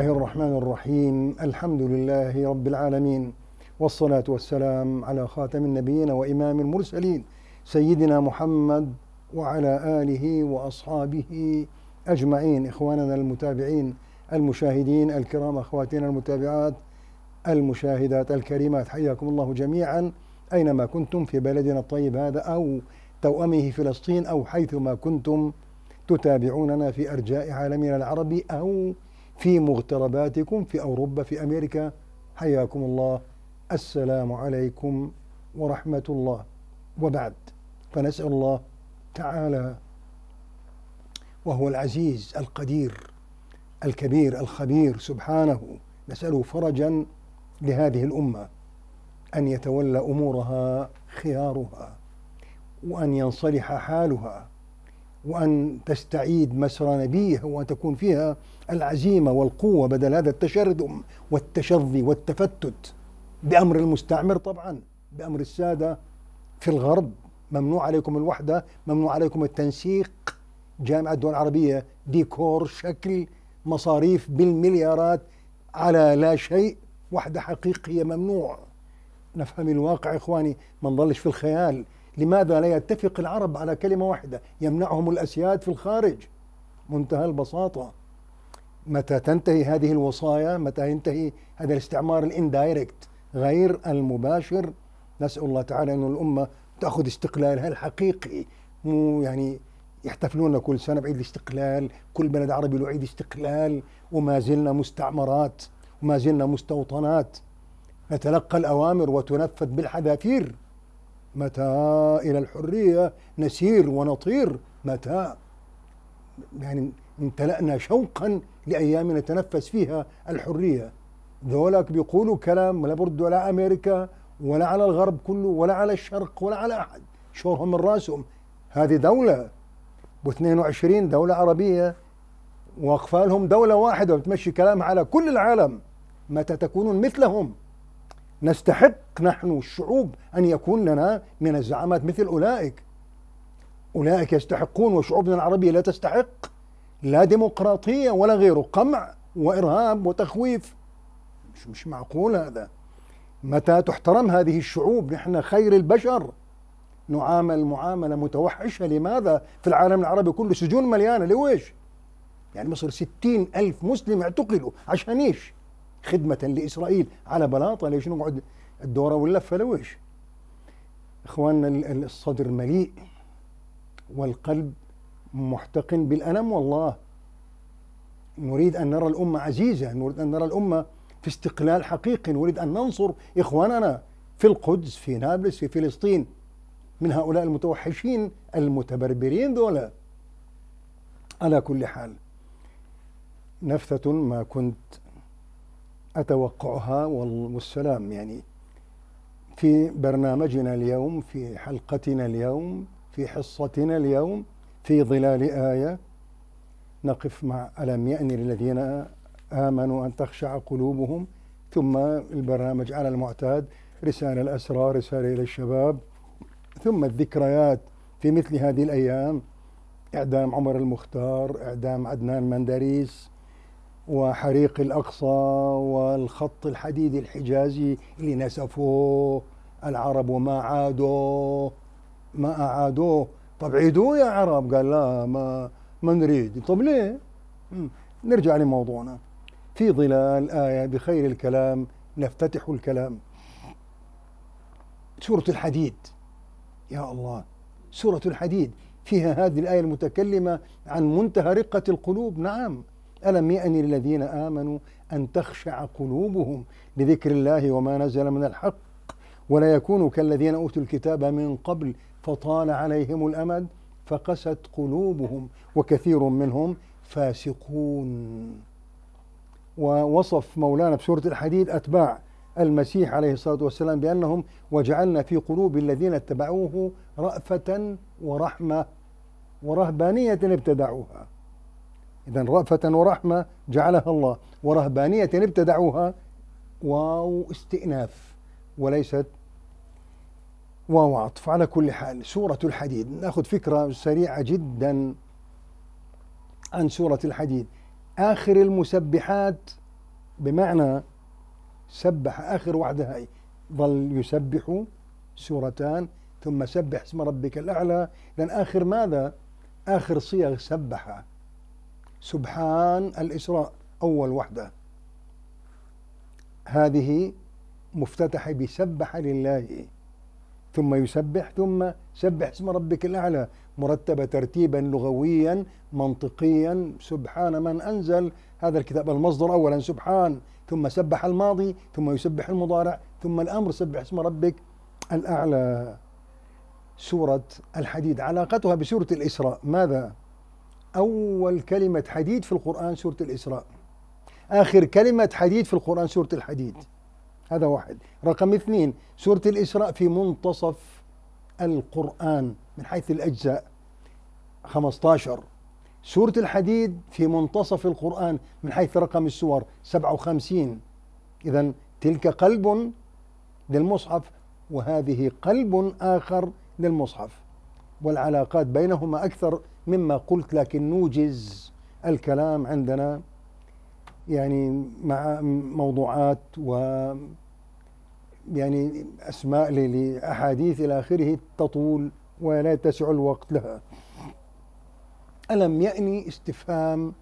الله الرحمن الرحيم الحمد لله رب العالمين والصلاة والسلام على خاتم النبيين وإمام المرسلين سيدنا محمد وعلى آله وأصحابه أجمعين إخواننا المتابعين المشاهدين الكرام أخواتنا المتابعات المشاهدات الكريمات حياكم الله جميعا أينما كنتم في بلدنا الطيب هذا أو توأمه فلسطين أو حيثما كنتم تتابعوننا في أرجاء عالمنا العربي أو في مغترباتكم في أوروبا في أمريكا حياكم الله السلام عليكم ورحمة الله وبعد فنسأل الله تعالى وهو العزيز القدير الكبير الخبير سبحانه نسأله فرجا لهذه الأمة أن يتولى أمورها خيارها وأن ينصلح حالها وأن تستعيد مسرى نبيه وأن تكون فيها العزيمة والقوة بدل هذا التشرذم والتشظي والتفتت بأمر المستعمر طبعا بأمر السادة في الغرب ممنوع عليكم الوحدة ممنوع عليكم التنسيق جامعة الدول العربية ديكور شكل مصاريف بالمليارات على لا شيء وحدة حقيقية ممنوع نفهم الواقع إخواني ما نضلش في الخيال لماذا لا يتفق العرب على كلمة واحدة يمنعهم الأسياد في الخارج منتهى البساطة متى تنتهي هذه الوصايا متى ينتهي هذا الاستعمار الاندايركت غير المباشر نسأل الله تعالى أن الأمة تأخذ استقلالها الحقيقي مو يعني يحتفلون كل سنة بعيد الاستقلال كل بلد عربي له عيد استقلال وما زلنا مستعمرات وما زلنا مستوطنات نتلقى الأوامر وتنفذ بالحذافير متى إلى الحرية نسير ونطير متى يعني امتلأنا شوقا لأيام نتنفس فيها الحرية ذولاك بيقولوا كلام لا برد ولا على أمريكا ولا على الغرب كله ولا على الشرق ولا على أحد شورهم من راسهم هذه دولة و22 دولة عربية واقفالهم دولة واحدة وتمشي كلامها على كل العالم متى تكونون مثلهم نستحق نحن الشعوب أن يكون لنا من الزعامات مثل أولئك أولئك يستحقون وشعوبنا العربية لا تستحق لا ديمقراطية ولا غيره قمع وإرهاب وتخويف مش, مش معقول هذا متى تحترم هذه الشعوب نحن خير البشر نعامل معاملة متوحشة لماذا في العالم العربي كله سجون مليانة لويش يعني مصر ستين ألف مسلم اعتقلوا عشان ايش خدمة لإسرائيل على بلاطة ليش نقعد الدورة واللفة لويش إخواننا الصدر مليء والقلب محتقن بالألم والله نريد أن نرى الأمة عزيزة نريد أن نرى الأمة في استقلال حقيقي نريد أن ننصر إخواننا في القدس في نابلس في فلسطين من هؤلاء المتوحشين المتبربرين ذولا على كل حال نفثة ما كنت أتوقعها والسلام يعني في برنامجنا اليوم في حلقتنا اليوم في حصتنا اليوم في ظلال آية نقف مع ألم يأن للذين آمنوا أن تخشع قلوبهم ثم البرنامج على المعتاد رسالة الأسرار رسالة إلى الشباب ثم الذكريات في مثل هذه الأيام إعدام عمر المختار إعدام عدنان مندريس وحريق الأقصى والخط الحديدي الحجازي اللي نسفوه العرب وما عادوه ما أعادوه طب عيدوه يا عرب قال لا ما ما نريد طب ليه نرجع لموضوعنا في ظلال آية بخير الكلام نفتتح الكلام سورة الحديد يا الله سورة الحديد فيها هذه الآية المتكلمة عن منتهى رقة القلوب نعم ألم يأن للذين آمنوا أن تخشع قلوبهم لذكر الله وما نزل من الحق ولا يكونوا كالذين أوتوا الكتاب من قبل فطال عليهم الأمد فقست قلوبهم وكثير منهم فاسقون ووصف مولانا في سورة الحديد أتباع المسيح عليه الصلاة والسلام بأنهم وجعلنا في قلوب الذين اتبعوه رأفة ورحمة ورهبانية ابتدعوها إذا رأفة ورحمة جعلها الله ورهبانية ابتدعوها واو استئناف وليست واو عطف على كل حال سورة الحديد ناخذ فكرة سريعة جدا عن سورة الحديد آخر المسبحات بمعنى سبح آخر وحدها هاي ظل يسبح سورتان ثم سبح اسم ربك الأعلى لأن آخر ماذا آخر صيغ سبح سبحان الإسراء أول وحدة هذه مفتتحة بسبح لله ثم يسبح ثم سبح اسم ربك الأعلى مرتبة ترتيبا لغويا منطقيا سبحان من أنزل هذا الكتاب المصدر أولا سبحان ثم سبح الماضي ثم يسبح المضارع ثم الأمر سبح اسم ربك الأعلى سورة الحديد علاقتها بسورة الإسراء ماذا؟ أول كلمة حديد في القرآن سورة الإسراء آخر كلمة حديد في القرآن سورة الحديد هذا واحد رقم اثنين سورة الإسراء في منتصف القرآن من حيث الأجزاء 15 سورة الحديد في منتصف القرآن من حيث رقم السور 57 إذا تلك قلب للمصحف وهذه قلب آخر للمصحف والعلاقات بينهما أكثر مما قلت لكن نوجز الكلام عندنا يعني مع موضوعات و يعني اسماء لاحاديث الى اخره تطول ولا يتسع الوقت لها. الم يأني استفهام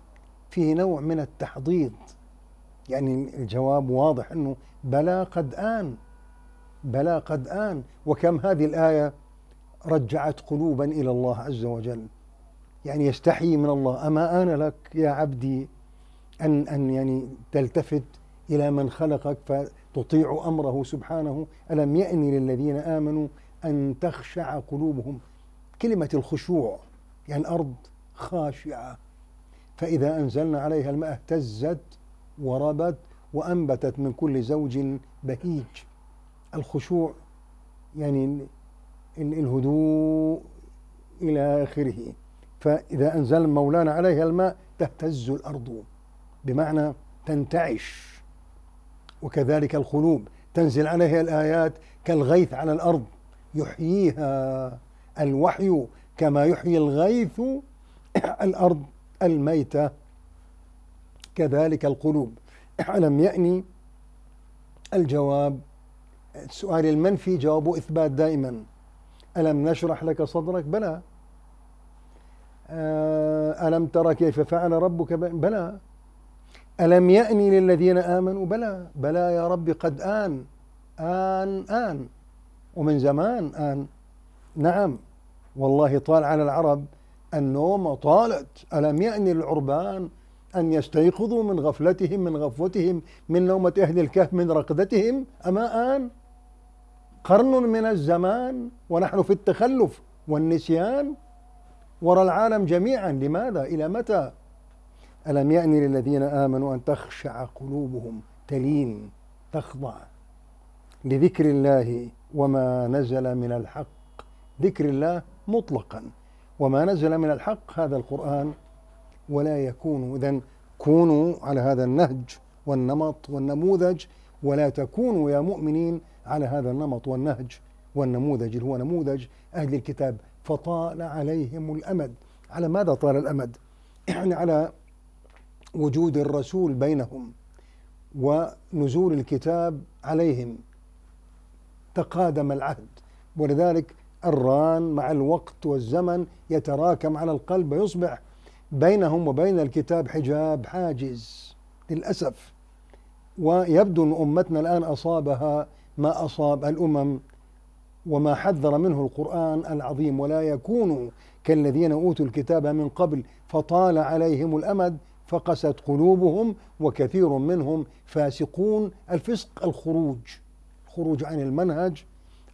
فيه نوع من التحضيض يعني الجواب واضح انه بلى قد آن بلى قد آن وكم هذه الآية رجعت قلوبا إلى الله عز وجل يعني يستحي من الله أما آن لك يا عبدي أن أن يعني تلتفت إلى من خلقك فتطيع أمره سبحانه ألم يأن للذين آمنوا أن تخشع قلوبهم كلمة الخشوع يعني الأرض خاشعة فإذا أنزلنا عليها الماء اهتزت وربت وأنبتت من كل زوج بهيج الخشوع يعني الهدوء إلى آخره فإذا أنزل مولانا عليها الماء تهتز الأرض بمعنى تنتعش وكذلك القلوب تنزل عليها الآيات كالغيث على الأرض يحييها الوحي كما يحيي الغيث الأرض الميتة كذلك القلوب ألم يأني الجواب السؤال المنفي جوابه إثبات دائما ألم نشرح لك صدرك بلى آه، ألم ترى كيف فعل ربك بلى ألم يأني للذين آمنوا بلى بلى يا رب قد آن آن آن ومن زمان آن نعم والله طال على العرب النوم طالت ألم يأني العربان أن يستيقظوا من غفلتهم من غفوتهم من نومة أهل الكهف من رقدتهم أما آن قرن من الزمان ونحن في التخلف والنسيان ورى العالم جميعا لماذا إلى متى ألم يأن للذين آمنوا أن تخشع قلوبهم تلين تخضع لذكر الله وما نزل من الحق ذكر الله مطلقا وما نزل من الحق هذا القرآن ولا يكون إذا كونوا على هذا النهج والنمط والنموذج ولا تكونوا يا مؤمنين على هذا النمط والنهج والنموذج اللي هو نموذج أهل الكتاب فطال عليهم الامد على ماذا طال الامد يعني على وجود الرسول بينهم ونزول الكتاب عليهم تقادم العهد ولذلك الران مع الوقت والزمن يتراكم على القلب ويصبح بينهم وبين الكتاب حجاب حاجز للاسف ويبدو ان امتنا الان اصابها ما اصاب الامم وما حذر منه القرآن العظيم ولا يكونوا كالذين أوتوا الكتاب من قبل فطال عليهم الأمد فقست قلوبهم وكثير منهم فاسقون الفسق الخروج الخروج عن المنهج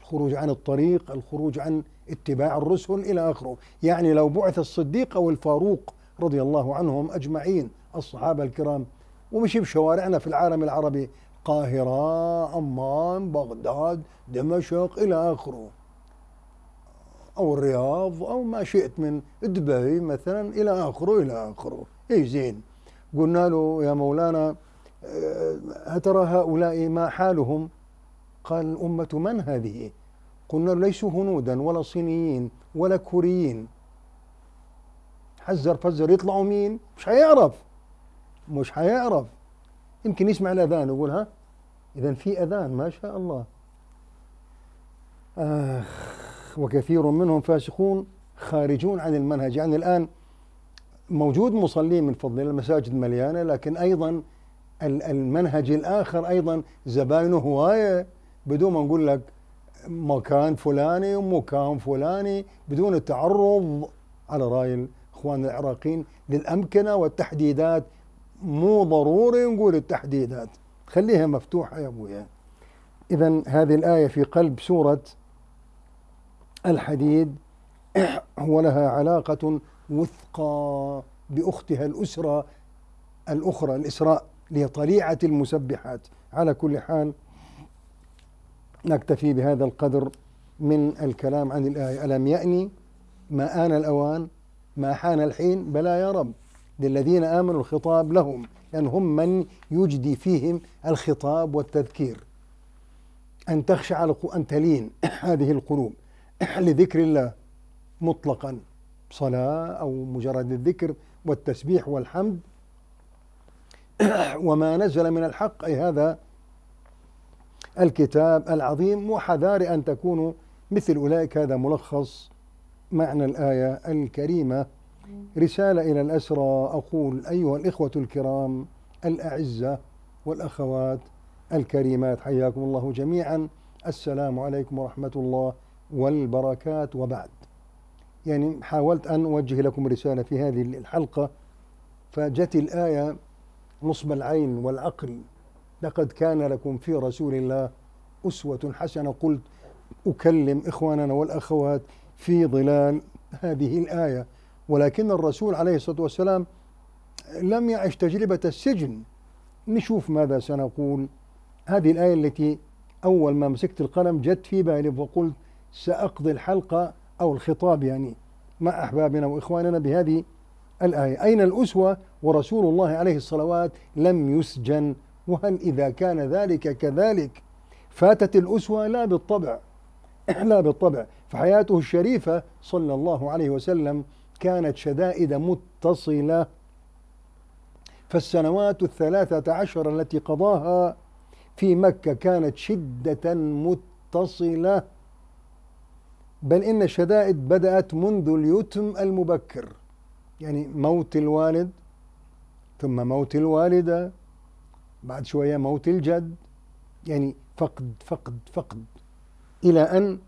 الخروج عن الطريق الخروج عن اتباع الرسل إلى آخره يعني لو بعث الصديق أو الفاروق رضي الله عنهم أجمعين الصحابة الكرام ومشي بشوارعنا في العالم العربي القاهرة عمان بغداد دمشق إلى آخره أو الرياض أو ما شئت من دبي مثلا إلى آخره إلى آخره إي زين قلنا له يا مولانا آه، أترى هؤلاء ما حالهم قال الأمة من هذه قلنا له ليسوا هنودا ولا صينيين ولا كوريين حزر فزر يطلعوا مين مش هيعرف مش هيعرف يمكن يسمع الأذان يقول ها إذا في أذان ما شاء الله آخ وكثير منهم فاسقون خارجون عن المنهج يعني الآن موجود مصلين من فضل المساجد مليانة لكن أيضا المنهج الآخر أيضا زباينه هواية بدون ما نقول لك مكان فلاني ومكان فلاني بدون التعرض على رأي الإخوان العراقيين للأمكنة والتحديدات مو ضروري نقول التحديدات خليها مفتوحة يا أبويا إذا هذه الآية في قلب سورة الحديد ولها علاقة وثقى بأختها الأسرة الأخرى الإسراء لطليعة المسبحات على كل حال نكتفي بهذا القدر من الكلام عن الآية ألم يأني ما آن الأوان ما حان الحين بلى يا رب للذين آمنوا الخطاب لهم لأن هم من يجدي فيهم الخطاب والتذكير أن تخشع أن تلين هذه القلوب لذكر الله مطلقا صلاة أو مجرد الذكر والتسبيح والحمد وما نزل من الحق أي هذا الكتاب العظيم وحذار أن تكونوا مثل أولئك هذا ملخص معنى الآية الكريمة رسالة إلى الأسرى أقول أيها الإخوة الكرام الأعزة والأخوات الكريمات حياكم الله جميعا السلام عليكم ورحمة الله والبركات وبعد يعني حاولت أن أوجه لكم رسالة في هذه الحلقة فجت الآية نصب العين والعقل لقد كان لكم في رسول الله أسوة حسنة قلت أكلم إخواننا والأخوات في ظلال هذه الآية ولكن الرسول عليه الصلاة والسلام لم يعش تجربة السجن نشوف ماذا سنقول هذه الآية التي أول ما مسكت القلم جت في بالي وقلت سأقضي الحلقة أو الخطاب يعني مع أحبابنا وإخواننا بهذه الآية أين الأسوة ورسول الله عليه الصلوات لم يسجن وهل إذا كان ذلك كذلك فاتت الأسوة لا بالطبع لا بالطبع فحياته الشريفة صلى الله عليه وسلم كانت شدائد متصلة فالسنوات الثلاثة عشر التي قضاها في مكة كانت شدة متصلة بل إن الشدائد بدأت منذ اليتم المبكر يعني موت الوالد ثم موت الوالدة بعد شوية موت الجد يعني فقد فقد فقد إلى أن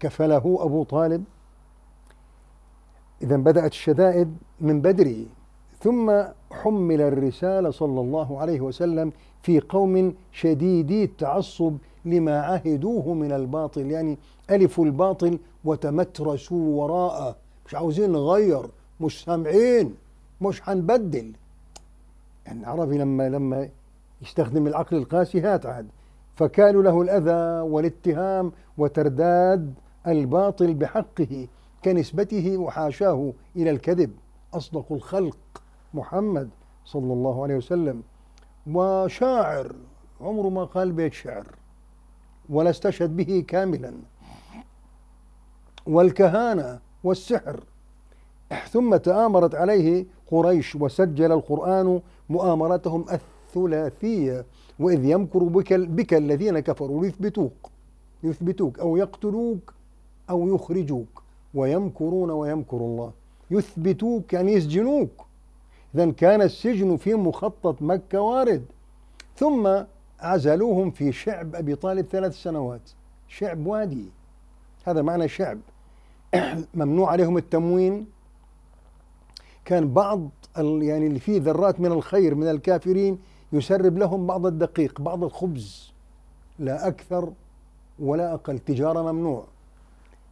كفله أبو طالب إذا بدأت الشدائد من بدري ثم حمل الرسالة صلى الله عليه وسلم في قوم شديدي التعصب لما عهدوه من الباطل يعني ألفوا الباطل وتمترسوا وراءه مش عاوزين نغير مش سامعين مش هنبدل يعني العربي لما لما يستخدم العقل القاسي هات عاد فكانوا له الأذى والاتهام وترداد الباطل بحقه كنسبته وحاشاه إلى الكذب أصدق الخلق محمد صلى الله عليه وسلم وشاعر عمره ما قال بيت شعر ولا استشهد به كاملا والكهانة والسحر ثم تآمرت عليه قريش وسجل القرآن مؤامرتهم الثلاثية وإذ يمكر بك, بك الذين كفروا ليثبتوك يثبتوك أو يقتلوك أو يخرجوك ويمكرون ويمكر الله يثبتوك يعني يسجنوك إذا كان السجن في مخطط مكة وارد ثم عزلوهم في شعب أبي طالب ثلاث سنوات شعب وادي هذا معنى شعب ممنوع عليهم التموين كان بعض يعني اللي فيه ذرات من الخير من الكافرين يسرب لهم بعض الدقيق بعض الخبز لا أكثر ولا أقل تجارة ممنوع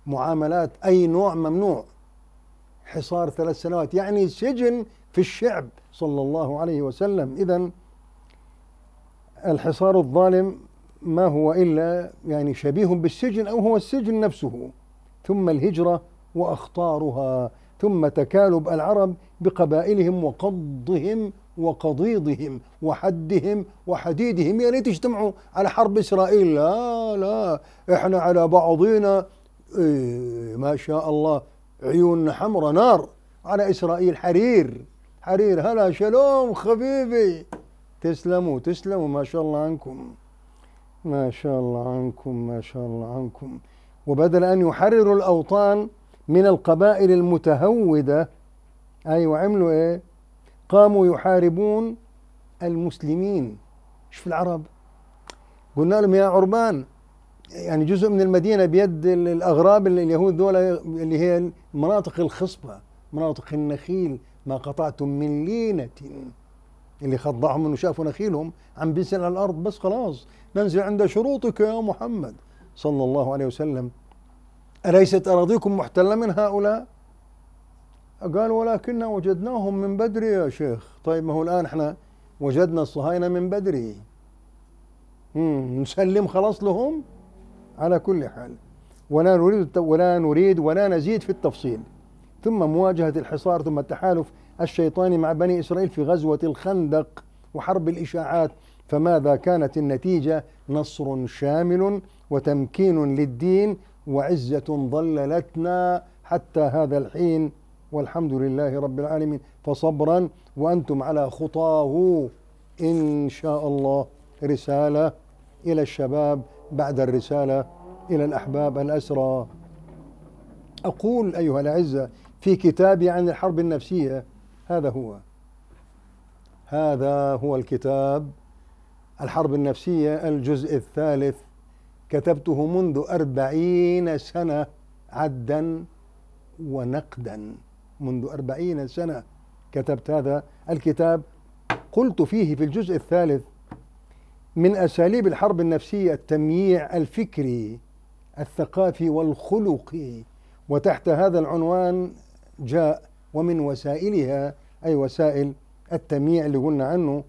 معاملات أي نوع ممنوع حصار ثلاث سنوات يعني سجن في الشعب صلى الله عليه وسلم إذا الحصار الظالم ما هو إلا يعني شبيه بالسجن أو هو السجن نفسه ثم الهجرة وأخطارها ثم تكالب العرب بقبائلهم وقضهم وقضيضهم وحدهم وحديدهم يعني تجتمعوا على حرب إسرائيل لا لا إحنا على بعضينا إيه ما شاء الله عيوننا حمرة نار على إسرائيل حرير حرير هلا شلوم خبيبي تسلموا تسلموا ما شاء الله عنكم ما شاء الله عنكم ما شاء الله عنكم وبدل أن يحرروا الأوطان من القبائل المتهودة أيوة عملوا إيه قاموا يحاربون المسلمين شوف العرب قلنا لهم يا عربان يعني جزء من المدينه بيد الاغراب اللي اليهود دول اللي هي مناطق الخصبه مناطق النخيل ما قطعتم من لينه اللي خضعهم انه شافوا نخيلهم عم بينزل على الارض بس خلاص ننزل عند شروطك يا محمد صلى الله عليه وسلم أليست أراضيكم محتلة من هؤلاء؟ قال ولكننا وجدناهم من بدري يا شيخ طيب ما هو الآن احنا وجدنا الصهاينة من بدري نسلم خلاص لهم على كل حال ولا نريد ولا نريد ولا نزيد في التفصيل ثم مواجهة الحصار ثم التحالف الشيطاني مع بني إسرائيل في غزوة الخندق وحرب الإشاعات فماذا كانت النتيجة نصر شامل وتمكين للدين وعزة ظللتنا حتى هذا الحين والحمد لله رب العالمين فصبرا وأنتم على خطاه إن شاء الله رسالة إلى الشباب بعد الرسالة إلى الأحباب الأسرى أقول أيها الأعزة في كتابي عن الحرب النفسية هذا هو هذا هو الكتاب الحرب النفسية الجزء الثالث كتبته منذ أربعين سنة عدا ونقدا منذ أربعين سنة كتبت هذا الكتاب قلت فيه في الجزء الثالث من أساليب الحرب النفسية التمييع الفكري الثقافي والخلقي وتحت هذا العنوان جاء ومن وسائلها أي وسائل التمييع اللي قلنا عنه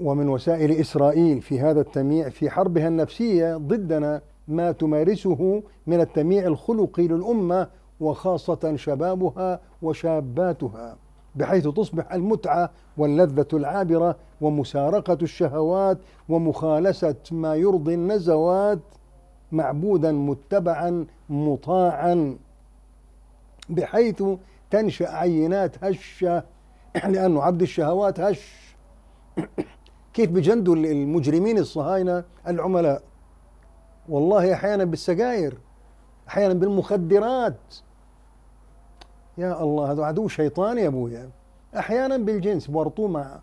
ومن وسائل إسرائيل في هذا التمييع في حربها النفسية ضدنا ما تمارسه من التمييع الخلقي للأمة وخاصة شبابها وشاباتها بحيث تصبح المتعة واللذة العابرة ومسارقة الشهوات ومخالسة ما يرضي النزوات معبودا متبعا مطاعا بحيث تنشأ عينات هشة لأنه عبد الشهوات هش كيف بجندوا المجرمين الصهاينة العملاء والله أحيانا بالسجاير أحيانا بالمخدرات يا الله هذا عدو شيطان يا ابويا احيانا بالجنس بورطوه مع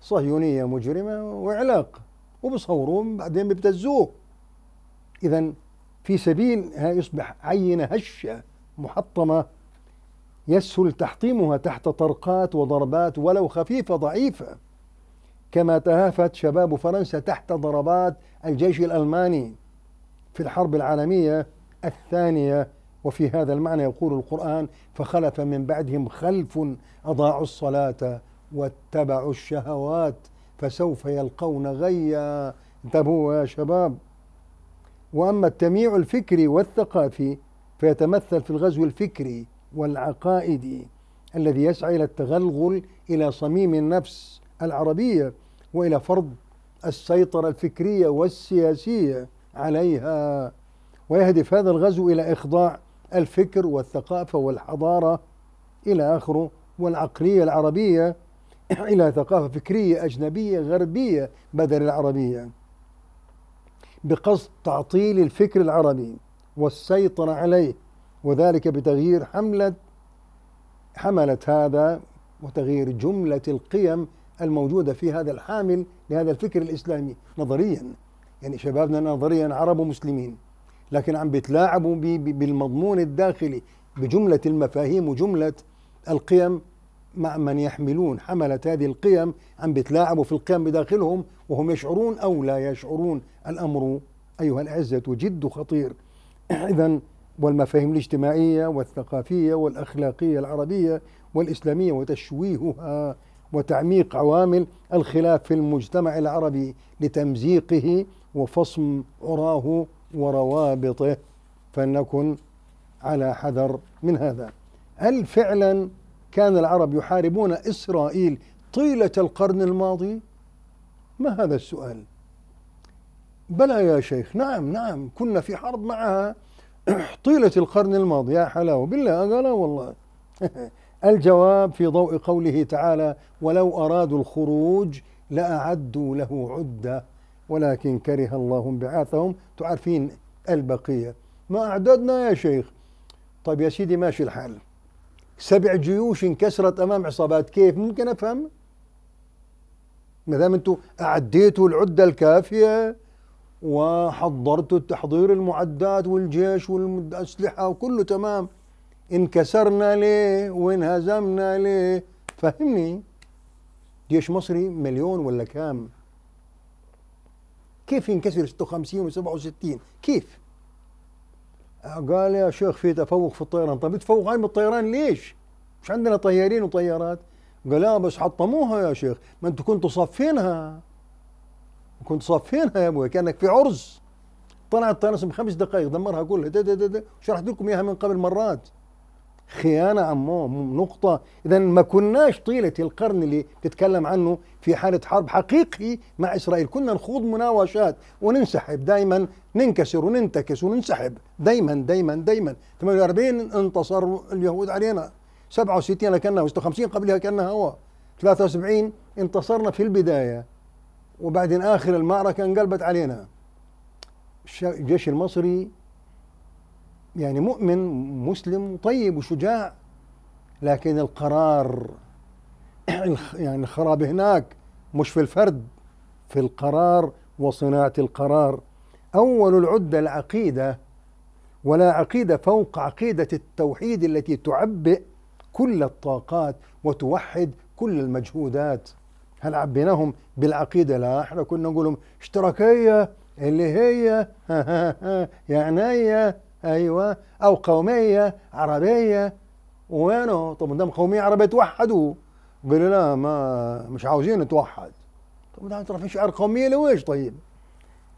صهيونيه مجرمه وعلاق وبصوروه بعدين بيبتزوه اذا في سبيل يصبح عينه هشه محطمه يسهل تحطيمها تحت طرقات وضربات ولو خفيفه ضعيفه كما تهافت شباب فرنسا تحت ضربات الجيش الالماني في الحرب العالميه الثانيه وفي هذا المعنى يقول القرآن فخلف من بعدهم خلف أضاعوا الصلاة واتبعوا الشهوات فسوف يلقون غيا انتبهوا يا شباب وأما التمييع الفكري والثقافي فيتمثل في الغزو الفكري والعقائدي الذي يسعى إلى التغلغل إلى صميم النفس العربية وإلى فرض السيطرة الفكرية والسياسية عليها ويهدف هذا الغزو إلى إخضاع الفكر والثقافة والحضارة إلى آخره والعقلية العربية إلى ثقافة فكرية أجنبية غربية بدل العربية بقصد تعطيل الفكر العربي والسيطرة عليه وذلك بتغيير حملة حملة هذا وتغيير جملة القيم الموجودة في هذا الحامل لهذا الفكر الإسلامي نظريا يعني شبابنا نظريا عرب ومسلمين لكن عم بيتلاعبوا بالمضمون الداخلي بجملة المفاهيم وجملة القيم مع من يحملون حملة هذه القيم عم بيتلاعبوا في القيم بداخلهم وهم يشعرون أو لا يشعرون الأمر أيها الأعزة جد خطير إذا والمفاهيم الاجتماعية والثقافية والأخلاقية العربية والإسلامية وتشويهها وتعميق عوامل الخلاف في المجتمع العربي لتمزيقه وفصم عراه وروابطه فلنكن على حذر من هذا هل فعلا كان العرب يحاربون اسرائيل طيله القرن الماضي ما هذا السؤال بلى يا شيخ نعم نعم كنا في حرب معها طيله القرن الماضي يا حلاوه بالله قال والله الجواب في ضوء قوله تعالى ولو ارادوا الخروج لاعدوا له عده ولكن كره الله بعاثهم تعرفين البقية ما أعددنا يا شيخ طيب يا سيدي ماشي الحال سبع جيوش انكسرت أمام عصابات كيف ممكن أفهم ما دام أنتم أعديتوا العدة الكافية وحضرتوا التحضير المعدات والجيش والأسلحة وكله تمام انكسرنا ليه وانهزمنا ليه فهمني جيش مصري مليون ولا كام كيف ينكسر 56 و67 كيف آه، قال يا شيخ في تفوق في الطيران طب يتفوق من الطيران ليش مش عندنا طيارين وطيارات قال لا بس حطموها يا شيخ ما انت كنتوا صافينها كنت صافينها يا ابوي كانك في عرس طيران الطيران خمس دقائق دمرها كلها ده ده ده ده شرحت لكم اياها من قبل مرات خيانة عمو نقطة إذا ما كناش طيلة القرن اللي بتتكلم عنه في حالة حرب حقيقي مع إسرائيل كنا نخوض مناوشات وننسحب دائما ننكسر وننتكس وننسحب دائما دائما دائما 48 انتصر اليهود علينا 67 لكنها 56 قبلها كانها هوا 73 انتصرنا في البداية وبعدين آخر المعركة انقلبت علينا الجيش المصري يعني مؤمن مسلم طيب وشجاع لكن القرار يعني الخراب هناك مش في الفرد في القرار وصناعة القرار أول العدة العقيدة ولا عقيدة فوق عقيدة التوحيد التي تعبئ كل الطاقات وتوحد كل المجهودات هل عبيناهم بالعقيدة لا احنا كنا نقولهم اشتراكية اللي هي يعني ايوه او قومية عربية وينه طب ما دام قومية عربية توحدوا قالوا لا ما مش عاوزين نتوحد طب انت ترى في شعر قوميه لويش طيب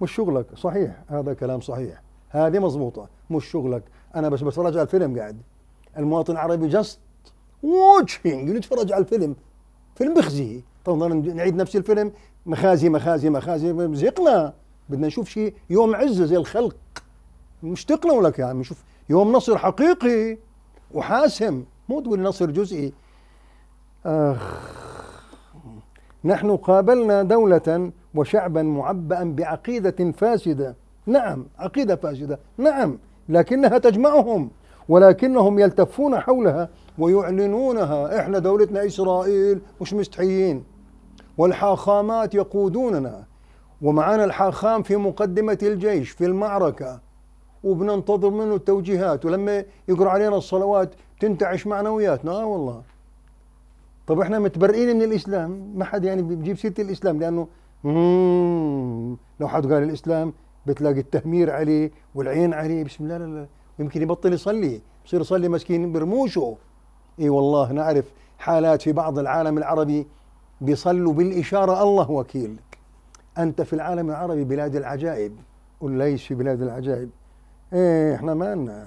مش شغلك صحيح هذا كلام صحيح هذه مضبوطه مش شغلك انا بس بتفرج على الفيلم قاعد المواطن العربي جاست واتشينج نتفرج على الفيلم فيلم بخزي طبعا نعيد نفس الفيلم مخازي مخازي مخازي زهقنا بدنا نشوف شيء يوم عزه زي الخلق مشتقنا لك يعني نشوف يوم نصر حقيقي وحاسم مو تقول نصر جزئي نحن قابلنا دولة وشعبا معبأ بعقيدة فاسدة نعم عقيدة فاسدة نعم لكنها تجمعهم ولكنهم يلتفون حولها ويعلنونها احنا دولتنا اسرائيل مش مستحيين والحاخامات يقودوننا ومعانا الحاخام في مقدمة الجيش في المعركة وبننتظر منه التوجيهات ولما يقرأ علينا الصلوات تنتعش معنوياتنا اه والله طب احنا متبرئين من الاسلام ما حد يعني بيجيب سيره الاسلام لانه لو حد قال الاسلام بتلاقي التهمير عليه والعين عليه بسم الله لا لا يمكن يبطل يصلي يصير يصلي مسكين برموشه اي والله نعرف حالات في بعض العالم العربي بيصلوا بالاشاره الله وكيل انت في العالم العربي بلاد العجائب قل ليش في بلاد العجائب ايه احنا ما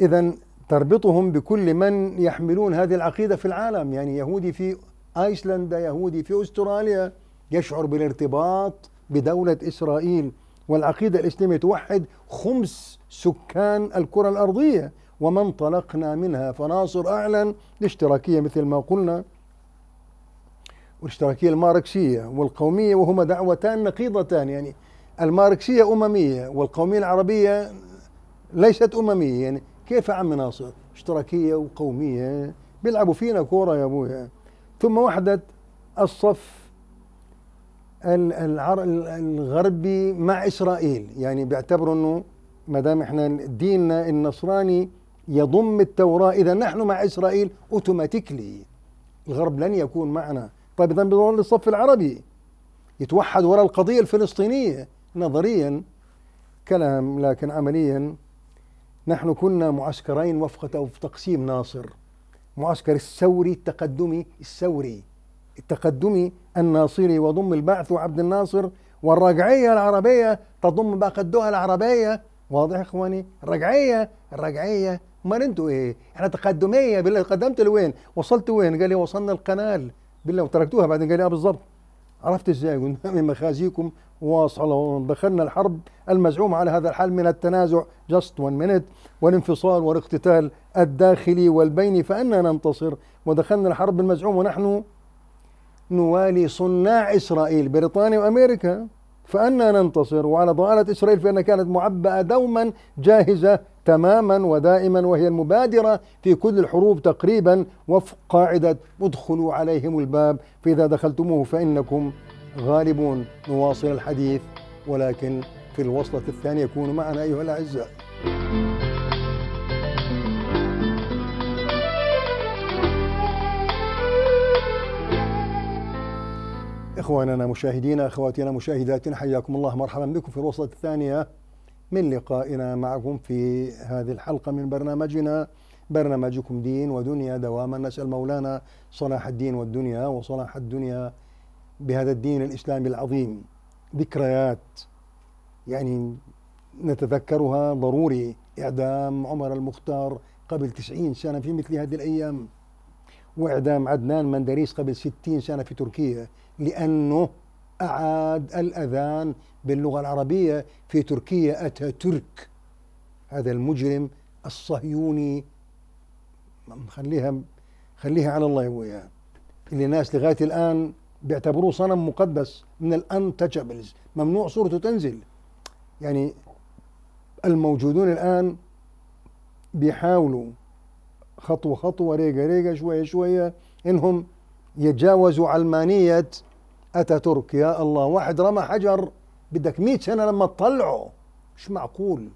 اذا تربطهم بكل من يحملون هذه العقيدة في العالم يعني يهودي في أيسلندا يهودي في أستراليا يشعر بالارتباط بدولة إسرائيل والعقيدة الإسلامية توحد خمس سكان الكرة الأرضية وما انطلقنا منها فناصر أعلن الاشتراكية مثل ما قلنا والاشتراكية الماركسية والقومية وهما دعوتان نقيضتان يعني الماركسية أممية والقومية العربية ليست أممية يعني كيف يا عم ناصر اشتراكية وقومية بيلعبوا فينا كورة يا أبويا ثم وحدة الصف الغربي مع إسرائيل يعني بيعتبروا أنه ما دام احنا ديننا النصراني يضم التوراة إذا نحن مع إسرائيل أوتوماتيكلي الغرب لن يكون معنا طيب إذا بيظل الصف العربي يتوحد وراء القضية الفلسطينية نظريا كلام لكن عمليا نحن كنا معسكرين وفق تقسيم ناصر معسكر الثوري التقدمي الثوري التقدمي الناصري وضم البعث وعبد الناصر والرجعية العربية تضم بقى الدول العربية واضح يا اخواني الرجعية الرجعية امال انتوا ايه احنا تقدمية بالله قدمت لوين وصلت وين قال لي وصلنا القنال بالله وتركتوها بعدين قال لي اه بالظبط عرفت ازاي من مخازيكم واصلهم دخلنا الحرب المزعومة على هذا الحال من التنازع جاست one minute والانفصال والاقتتال الداخلي والبيني فأنا ننتصر ودخلنا الحرب المزعومة ونحن نوالي صناع إسرائيل بريطانيا وأمريكا فأنا ننتصر وعلى ضالة إسرائيل فإنها كانت معبأة دوما جاهزة تماما ودائما وهي المبادرة في كل الحروب تقريبا وفق قاعدة ادخلوا عليهم الباب فإذا دخلتموه فإنكم غالبون نواصل الحديث ولكن في الوصلة الثانية كونوا معنا أيها الأعزاء إخواننا مشاهدينا أخواتنا مشاهداتنا حياكم الله مرحبا بكم في الوصلة الثانية من لقائنا معكم في هذه الحلقة من برنامجنا برنامجكم دين ودنيا دواما نسأل مولانا صلاح الدين والدنيا وصلاح الدنيا بهذا الدين الإسلامي العظيم ذكريات يعني نتذكرها ضروري إعدام عمر المختار قبل 90 سنة في مثل هذه الأيام وإعدام عدنان مندريس قبل 60 سنة في تركيا لأنه أعاد الأذان باللغة العربية في تركيا ترك هذا المجرم الصهيوني خليها خليها على الله وياه اللي ناس لغاية الآن بيعتبروه صنم مقدس من الانتشابلز ممنوع صورته تنزل يعني الموجودون الان بيحاولوا خطوه خطوه ريقه ريقه شويه شويه انهم يتجاوزوا علمانيه اتاتورك يا الله واحد رمى حجر بدك 100 سنه لما تطلعه مش معقول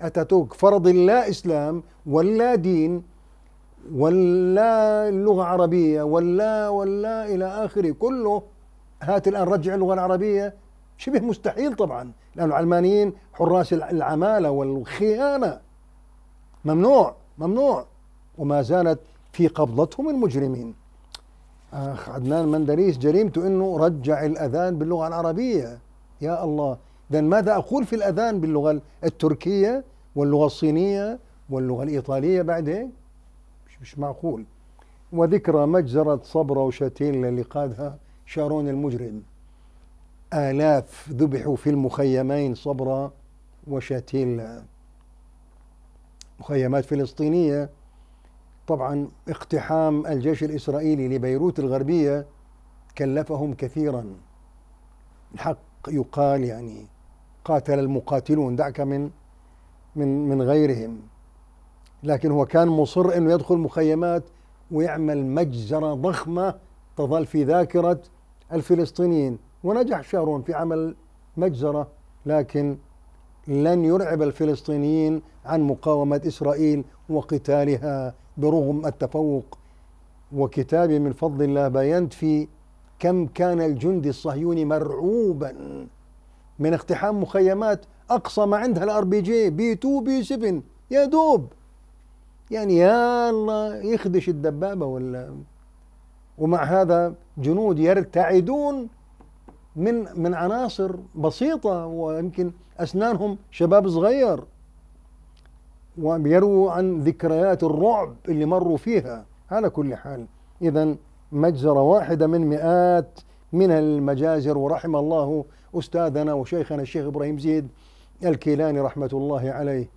اتاتورك فرض لا اسلام ولا دين ولا اللغة عربية ولا ولا إلى آخره كله هات الآن رجع اللغة العربية شبه مستحيل طبعا لأن العلمانيين حراس العمالة والخيانة ممنوع ممنوع وما زالت في قبضتهم المجرمين أخ عدنان مندريس جريمته أنه رجع الأذان باللغة العربية يا الله إذا ماذا أقول في الأذان باللغة التركية واللغة الصينية واللغة الإيطالية بعد هيك مش, معقول وذكرى مجزرة صبرة وشتيل اللي قادها شارون المجرم آلاف ذبحوا في المخيمين صبرة وشتيل مخيمات فلسطينية طبعا اقتحام الجيش الإسرائيلي لبيروت الغربية كلفهم كثيرا الحق يقال يعني قاتل المقاتلون دعك من من من غيرهم لكن هو كان مصر انه يدخل مخيمات ويعمل مجزره ضخمه تظل في ذاكره الفلسطينيين ونجح شارون في عمل مجزره لكن لن يرعب الفلسطينيين عن مقاومه اسرائيل وقتالها برغم التفوق وكتابي من فضل الله بينت في كم كان الجندي الصهيوني مرعوبا من اقتحام مخيمات اقصى ما عندها الار بي جي بي 2 بي 7 يا دوب يعني يا الله يخدش الدبابة ولا ومع هذا جنود يرتعدون من من عناصر بسيطة ويمكن أسنانهم شباب صغير ويرووا عن ذكريات الرعب اللي مروا فيها على كل حال إذا مجزرة واحدة من مئات من المجازر ورحم الله أستاذنا وشيخنا الشيخ إبراهيم زيد الكيلاني رحمة الله عليه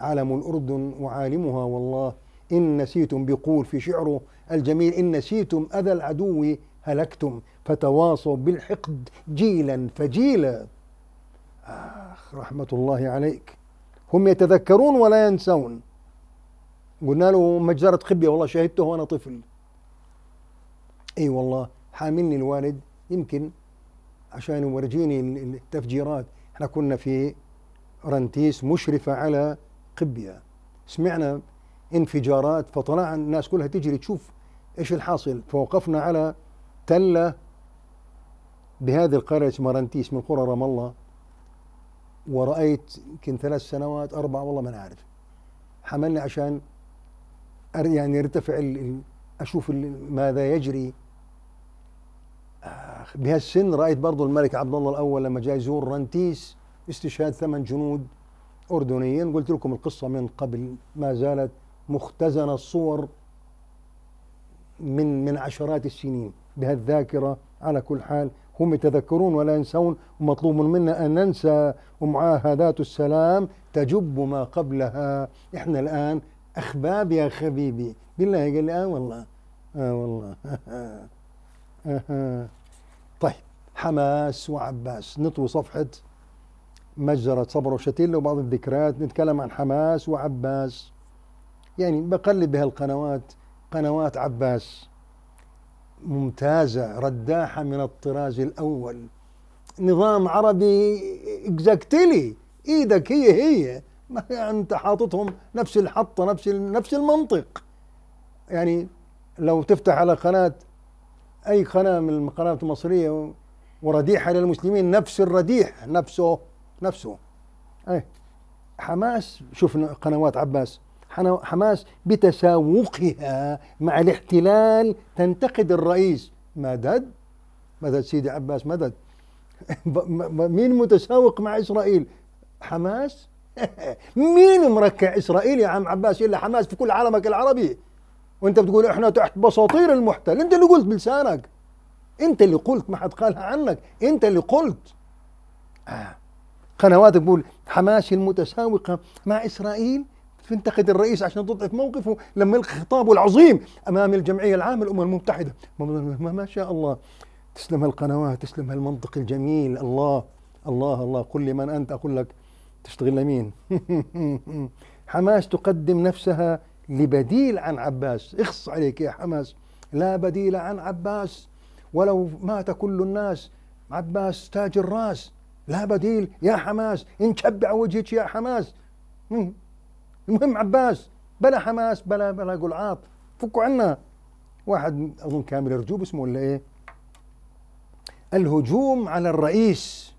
علم الأردن وعالمها والله إن نسيتم بيقول في شعره الجميل إن نسيتم أذى العدو هلكتم فتواصوا بالحقد جيلا فجيلا آخ رحمة الله عليك هم يتذكرون ولا ينسون قلنا له مجزرة خبية والله شهدته وأنا طفل اي والله حاملني الوالد يمكن عشان يورجيني التفجيرات احنا كنا في رنتيس مشرفة على قبية سمعنا انفجارات فطلعنا الناس كلها تجري تشوف ايش الحاصل فوقفنا على تلة بهذه القرية اسمها رنتيس من قرى رام الله ورأيت يمكن ثلاث سنوات أربع والله ما عارف حملني عشان يعني ارتفع أشوف ماذا يجري بهالسن رأيت برضو الملك عبد الله الأول لما جاء يزور رنتيس استشهاد ثمان جنود أردنيين قلت لكم القصة من قبل ما زالت مختزنة الصور من من عشرات السنين بهالذاكرة على كل حال هم يتذكرون ولا ينسون ومطلوب منا أن ننسى ومعاهدات السلام تجب ما قبلها إحنا الآن أخباب يا خبيبي بالله قال لي آه والله آه والله آه آه. طيب حماس وعباس نطوي صفحة مجزرة صبر وشتيلة وبعض الذكريات نتكلم عن حماس وعباس يعني بقلب بهالقنوات قنوات عباس ممتازة رداحة من الطراز الأول نظام عربي اكزاكتلي ايدك هي هي ما انت حاططهم نفس الحطه نفس نفس المنطق يعني لو تفتح على قناه اي قناه من القنوات المصريه ورديحه للمسلمين نفس الرديح نفسه نفسه ايه حماس شفنا قنوات عباس حماس بتساوقها مع الاحتلال تنتقد الرئيس مدد مدد سيدي عباس مدد مين متساوق مع اسرائيل حماس مين مركع اسرائيل يا عم عباس الا حماس في كل عالمك العربي وانت بتقول احنا تحت بساطير المحتل انت اللي قلت بلسانك انت اللي قلت ما حد قالها عنك انت اللي قلت آه. قنوات تقول حماس المتساوقة مع إسرائيل تنتقد الرئيس عشان تضعف موقفه لما يلقي خطابه العظيم امام الجمعيه العامه للامم المتحده ما شاء الله تسلم هالقنوات تسلم هالمنطق الجميل الله الله الله قل من انت اقول لك تشتغل لمين حماس تقدم نفسها لبديل عن عباس اخص عليك يا حماس لا بديل عن عباس ولو مات كل الناس عباس تاج الراس لا بديل يا حماس انكب على وجهك يا حماس المهم عباس بلا حماس بلا بلا قلعات فكوا عنا واحد اظن كامل رجوب اسمه ولا ايه الهجوم على الرئيس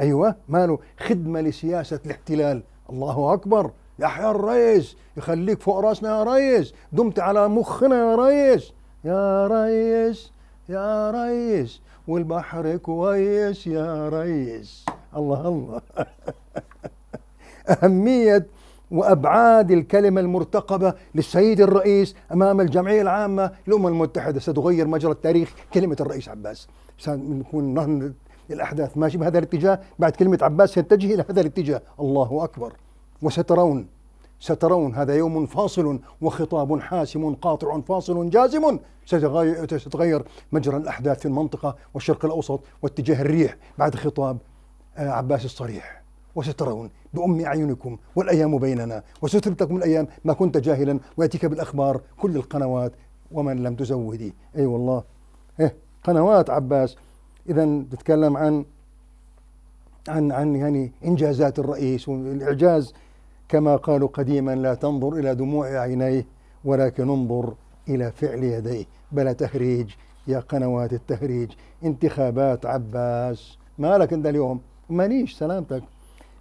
ايوه ماله خدمه لسياسه الاحتلال الله اكبر حيا الريس يخليك فوق راسنا يا ريس دمت على مخنا يا ريس يا ريس يا ريس والبحر كويس يا ريس الله الله أهمية وأبعاد الكلمة المرتقبة للسيد الرئيس أمام الجمعية العامة للأمم المتحدة ستغير مجرى التاريخ كلمة الرئيس عباس سنكون نهن الأحداث ماشي بهذا الاتجاه بعد كلمة عباس سيتجه إلى هذا الاتجاه الله أكبر وسترون سترون هذا يوم فاصل وخطاب حاسم قاطع فاصل جازم ستتغير مجرى الأحداث في المنطقة والشرق الأوسط واتجاه الريح بعد خطاب آه، عباس الصريح وسترون بأم أعينكم والأيام بيننا وستبتكم الأيام ما كنت جاهلا ويأتيك بالأخبار كل القنوات ومن لم تزودي أي أيوة والله إيه قنوات عباس إذا تتكلم عن عن عن يعني إنجازات الرئيس والإعجاز كما قالوا قديما لا تنظر إلى دموع عينيه ولكن انظر إلى فعل يديه بلا تهريج يا قنوات التهريج انتخابات عباس مالك انت اليوم ماليش سلامتك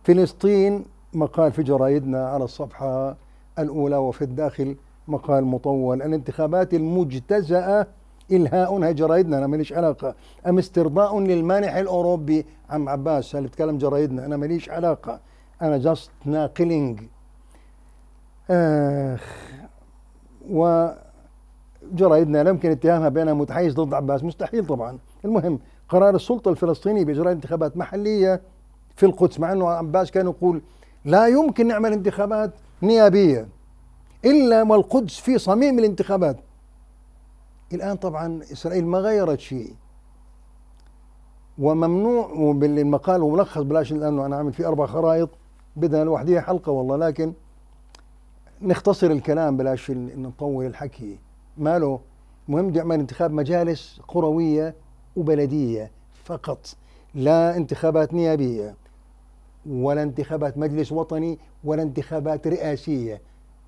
فلسطين مقال في جرايدنا على الصفحة الأولى وفي الداخل مقال مطول الانتخابات المجتزأة إلهاؤها جرايدنا أنا ماليش علاقة أم استرضاء للمانح الأوروبي عم عباس اللي بتكلم جرايدنا أنا ماليش علاقة أنا جاست ناقلينج آخ و جرائدنا لا يمكن اتهامها بأنها متحيز ضد عباس مستحيل طبعا المهم قرار السلطة الفلسطينية بإجراء انتخابات محلية في القدس مع أنه عباس كان يقول لا يمكن نعمل انتخابات نيابية إلا والقدس في صميم الانتخابات الآن طبعا إسرائيل ما غيرت شيء وممنوع وبالمقال وملخص بلاش لانه انا عامل فيه اربع خرائط بدنا لوحديها حلقه والله لكن نختصر الكلام بلاش نطول الحكي ماله مهم يعمل انتخاب مجالس قرويه وبلديه فقط لا انتخابات نيابيه ولا انتخابات مجلس وطني ولا انتخابات رئاسيه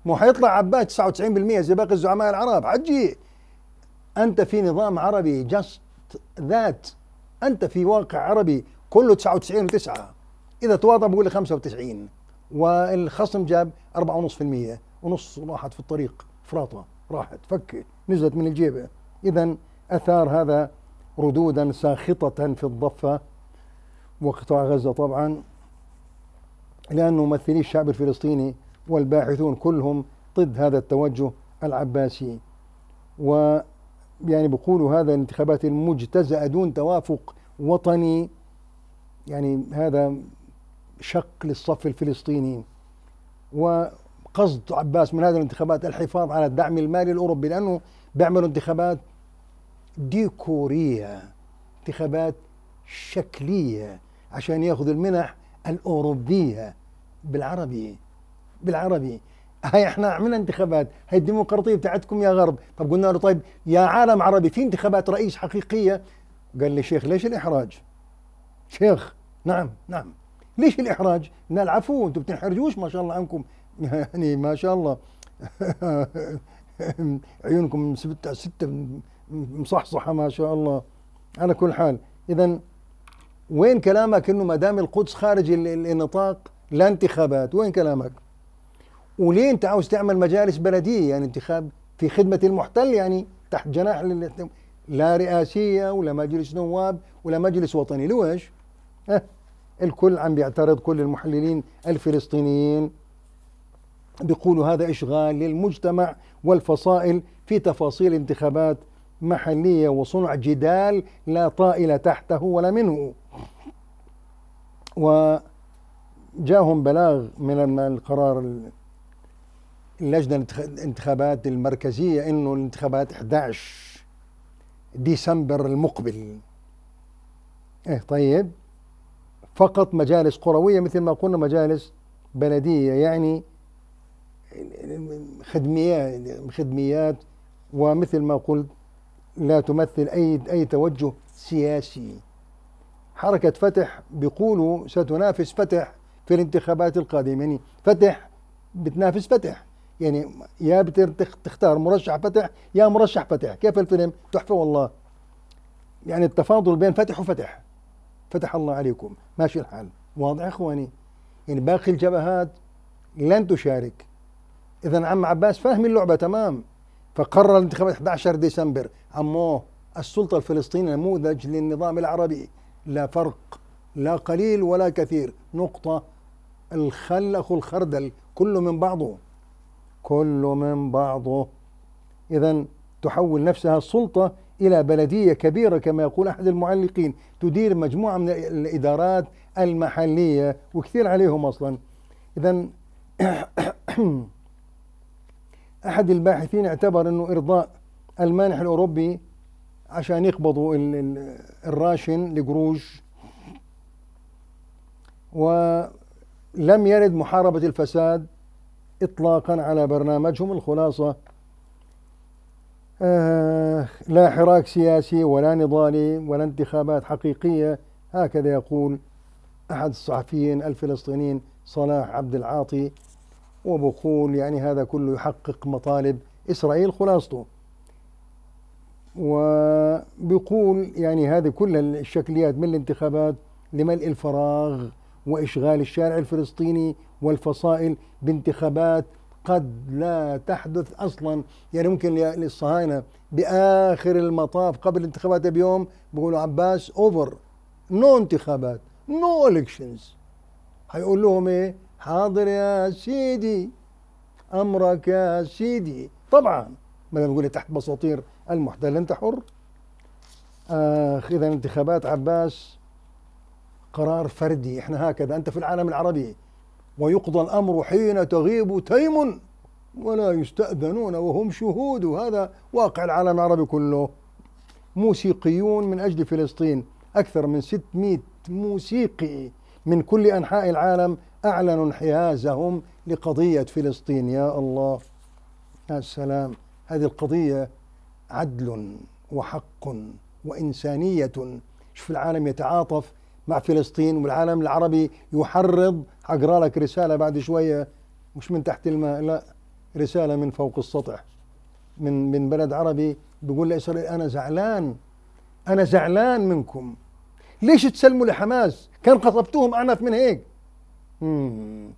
مو حيطلع عباد 99% زي باقي الزعماء العرب عجي انت في نظام عربي جاست ذات انت في واقع عربي كله 99 و9 اذا تواضع بقول لي 95 والخصم جاب 4.5% ونص راحت في الطريق فراطه راحت فكت نزلت من الجيبه اذا اثار هذا ردودا ساخطه في الضفه وقطاع غزه طبعا لان ممثلي الشعب الفلسطيني والباحثون كلهم ضد هذا التوجه العباسي و يعني بقولوا هذا الانتخابات المجتزأة دون توافق وطني يعني هذا شق للصف الفلسطيني وقصد عباس من هذه الانتخابات الحفاظ على الدعم المالي الاوروبي لانه بيعملوا انتخابات ديكوريه انتخابات شكليه عشان ياخذ المنح الاوروبيه بالعربي بالعربي هاي احنا عملنا انتخابات هاي الديمقراطيه بتاعتكم يا غرب طب قلنا له طيب يا عالم عربي في انتخابات رئيس حقيقيه قال لي شيخ ليش الاحراج شيخ نعم نعم ليش الاحراج؟ قلنا العفو انتم بتنحرجوش ما شاء الله عنكم يعني ما شاء الله عيونكم ستة ستة مصحصحة ما شاء الله على كل حال إذا وين كلامك إنه ما دام القدس خارج النطاق لا انتخابات وين كلامك؟ وليه أنت عاوز تعمل مجالس بلدية يعني انتخاب في خدمة المحتل يعني تحت جناح لا رئاسية ولا مجلس نواب ولا مجلس وطني لويش؟ أه الكل عم بيعترض كل المحللين الفلسطينيين بيقولوا هذا إشغال للمجتمع والفصائل في تفاصيل انتخابات محلية وصنع جدال لا طائل تحته ولا منه وجاهم بلاغ من القرار اللجنة الانتخابات المركزية انه الانتخابات 11 ديسمبر المقبل ايه طيب فقط مجالس قروية مثل ما قلنا مجالس بلدية يعني خدميات خدميات ومثل ما قلت لا تمثل أي أي توجه سياسي حركة فتح بيقولوا ستنافس فتح في الانتخابات القادمة يعني فتح بتنافس فتح يعني يا بتختار مرشح فتح يا مرشح فتح كيف الفيلم تحفة والله يعني التفاضل بين فتح وفتح فتح الله عليكم ماشي الحال واضح اخواني يعني باقي الجبهات لن تشارك اذا عم عباس فاهم اللعبه تمام فقرر الانتخابات 11 ديسمبر عموه السلطه الفلسطينيه نموذج للنظام العربي لا فرق لا قليل ولا كثير نقطه الخل اخو الخردل كل من بعضه كل من بعضه اذا تحول نفسها السلطه إلى بلدية كبيرة كما يقول أحد المعلقين تدير مجموعة من الإدارات المحلية وكثير عليهم أصلا إذا أحد الباحثين اعتبر أنه إرضاء المانح الأوروبي عشان يقبضوا الراشن لقروش ولم يرد محاربة الفساد إطلاقا على برنامجهم الخلاصة آه، لا حراك سياسي ولا نضالي ولا انتخابات حقيقية هكذا يقول أحد الصحفيين الفلسطينيين صلاح عبد العاطي وبقول يعني هذا كله يحقق مطالب إسرائيل خلاصته وبقول يعني هذه كل الشكليات من الانتخابات لملء الفراغ وإشغال الشارع الفلسطيني والفصائل بانتخابات قد لا تحدث اصلا يعني ممكن للصهاينه باخر المطاف قبل الانتخابات بيوم بيقولوا عباس اوفر نو انتخابات نو الكشنز هيقول لهم ايه حاضر يا سيدي امرك يا سيدي طبعا ما بيقول تحت بساطير المحتل انت حر اخ اذا انتخابات عباس قرار فردي احنا هكذا انت في العالم العربي ويقضى الأمر حين تغيب تيم ولا يستأذنون وهم شهود هذا واقع العالم العربي كله موسيقيون من أجل فلسطين أكثر من 600 موسيقي من كل أنحاء العالم أعلنوا انحيازهم لقضية فلسطين يا الله يا سلام هذه القضية عدل وحق وإنسانية شوف العالم يتعاطف مع فلسطين والعالم العربي يحرض اقرا لك رساله بعد شويه مش من تحت الماء لا رساله من فوق السطح من من بلد عربي بيقول لاسرائيل انا زعلان انا زعلان منكم ليش تسلموا لحماس كان قصبتوهم اعنف من هيك مم.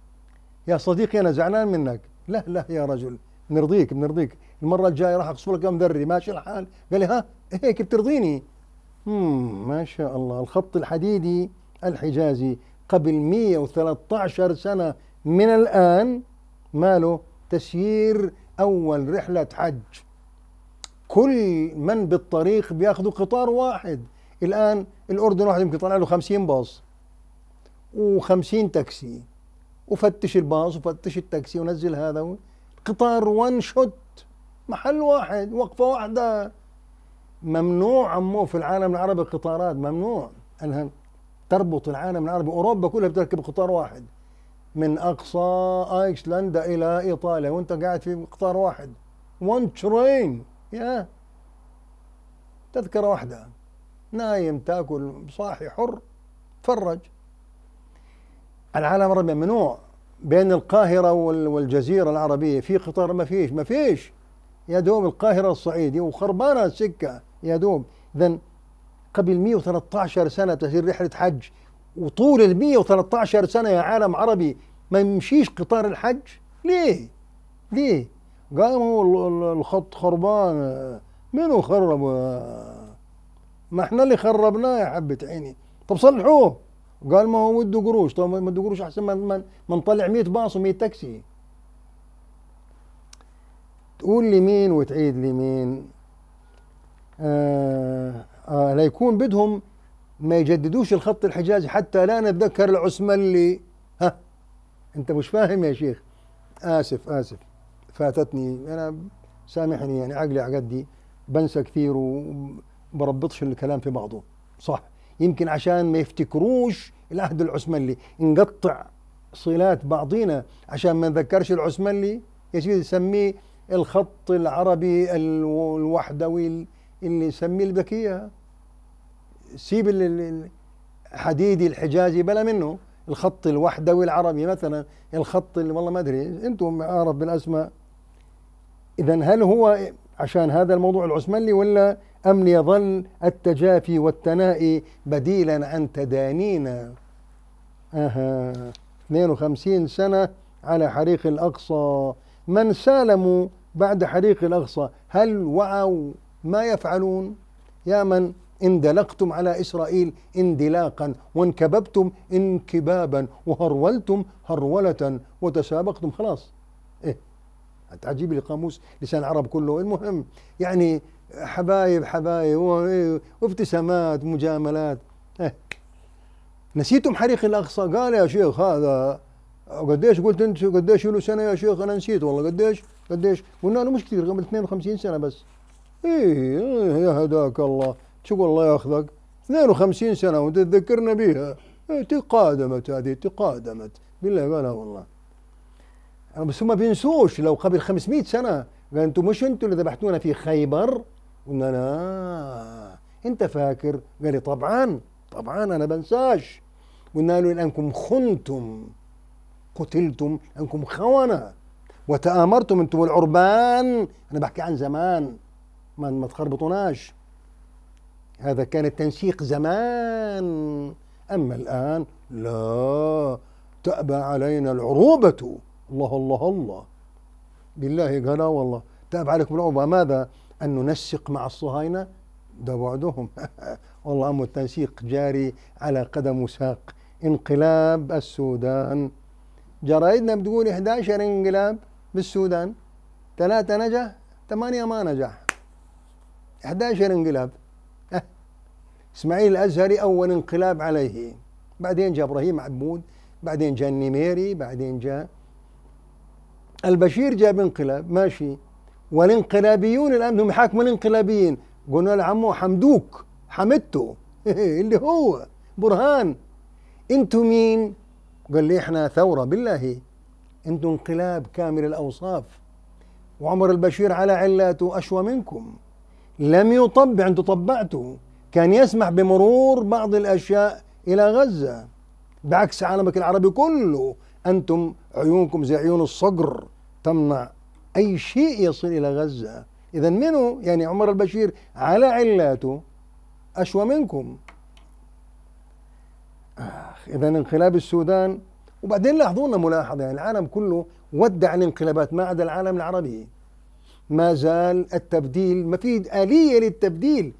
يا صديقي انا زعلان منك لا لا يا رجل بنرضيك بنرضيك المره الجايه راح لك يوم ذري ماشي الحال قال لي ها هيك بترضيني مم ما شاء الله الخط الحديدي الحجازي قبل 113 سنة من الآن ماله تسيير أول رحلة حج كل من بالطريق بياخذوا قطار واحد الآن الأردن واحد يمكن طلع له 50 باص و50 تاكسي وفتش الباص وفتش التاكسي ونزل هذا قطار وان شوت محل واحد وقفة واحدة ممنوع عمو في العالم العربي قطارات ممنوع انها تربط العالم العربي اوروبا كلها بتركب قطار واحد من اقصى ايسلندا الى ايطاليا وانت قاعد في قطار واحد وان ترين يا تذكره واحده نايم تاكل صاحي حر تفرج العالم العربي ممنوع بين القاهرة والجزيرة العربية في قطار ما فيش ما فيش يا دوب القاهرة الصعيدي وخربانة السكة يا دوب اذا قبل 113 سنه تسير رحله حج وطول ال 113 سنه يا عالم عربي ما يمشيش قطار الحج ليه ليه هو الخط خربان منو خرب ما احنا اللي خربناه يا حبة عيني طب صلحوه قال ما هو بده قروش طب ما بده قروش احسن ما نطلع 100 باص و100 تاكسي تقول لي مين وتعيد لي مين آه، آه، لا يكون بدهم ما يجددوش الخط الحجازي حتى لا نتذكر العثمة اللي ها انت مش فاهم يا شيخ اسف اسف فاتتني انا سامحني يعني عقلي عقدي بنسى كثير وبربطش الكلام في بعضه صح يمكن عشان ما يفتكروش العهد العثماني نقطع صلات بعضينا عشان ما نذكرش العثماني يا سيدي سميه الخط العربي الوحدوي اللي سمي البكية سيب الحديدي الحجازي بلا منه الخط الوحدوي العربي مثلا الخط اللي والله ما ادري انتم اعرف بالاسماء اذا هل هو عشان هذا الموضوع العثماني ولا ام يظل التجافي والتنائي بديلا عن تدانينا اها 52 سنه على حريق الاقصى من سالموا بعد حريق الاقصى هل وعوا ما يفعلون يا من اندلقتم على إسرائيل اندلاقا وانكببتم انكبابا وهرولتم هرولة وتسابقتم خلاص إيه تعجيب لي قاموس لسان العرب كله المهم يعني حبايب حبايب وابتسامات مجاملات إيه نسيتم حريق الأقصى قال يا شيخ هذا قديش قلت انت قديش له سنه يا شيخ انا نسيت والله قديش قديش قلنا له مش كثير قبل 52 سنه بس إيه يا هداك الله شو الله ياخذك 52 سنة وأنت تذكرنا بها إيه، تقادمت هذه تقادمت بالله ما لا والله أه، بس هم بينسوش لو قبل 500 سنة قال أنتم مش أنتم اللي ذبحتونا في خيبر قلنا لا أنت فاكر قال لي طبعا طبعا أنا بنساش قلنا له أنكم خنتم قتلتم أنكم خونة وتآمرتم أنتم العربان أنا بحكي عن زمان ما, ما تخربطوناش هذا كان التنسيق زمان أما الآن لا تأبى علينا العروبة الله الله الله بالله قال والله تأبى عليكم العروبة ماذا أن ننسق مع الصهاينة ده بعدهم والله أم التنسيق جاري على قدم وساق انقلاب السودان جرائدنا بتقول 11 انقلاب بالسودان ثلاثة نجح ثمانية ما نجح 11 انقلاب أه. اسماعيل الازهري اول انقلاب عليه بعدين جاء ابراهيم عبود بعدين جاء النميري بعدين جاء البشير جاء بانقلاب ماشي والانقلابيون الان هم يحاكموا الانقلابيين قلنا لعمو حمدوك حمدته اللي هو برهان انتم مين قال لي احنا ثوره بالله انتم انقلاب كامل الاوصاف وعمر البشير على علاته اشوى منكم لم يطبع أنت طبعته كان يسمح بمرور بعض الأشياء إلى غزة بعكس عالمك العربي كله أنتم عيونكم زي عيون الصقر تمنع أي شيء يصل إلى غزة إذا منو يعني عمر البشير على علاته أشوى منكم آخ إذا انقلاب السودان وبعدين لاحظونا ملاحظة يعني العالم كله ودع الانقلابات ما عدا العالم العربي ما زال التبديل ما في آلية للتبديل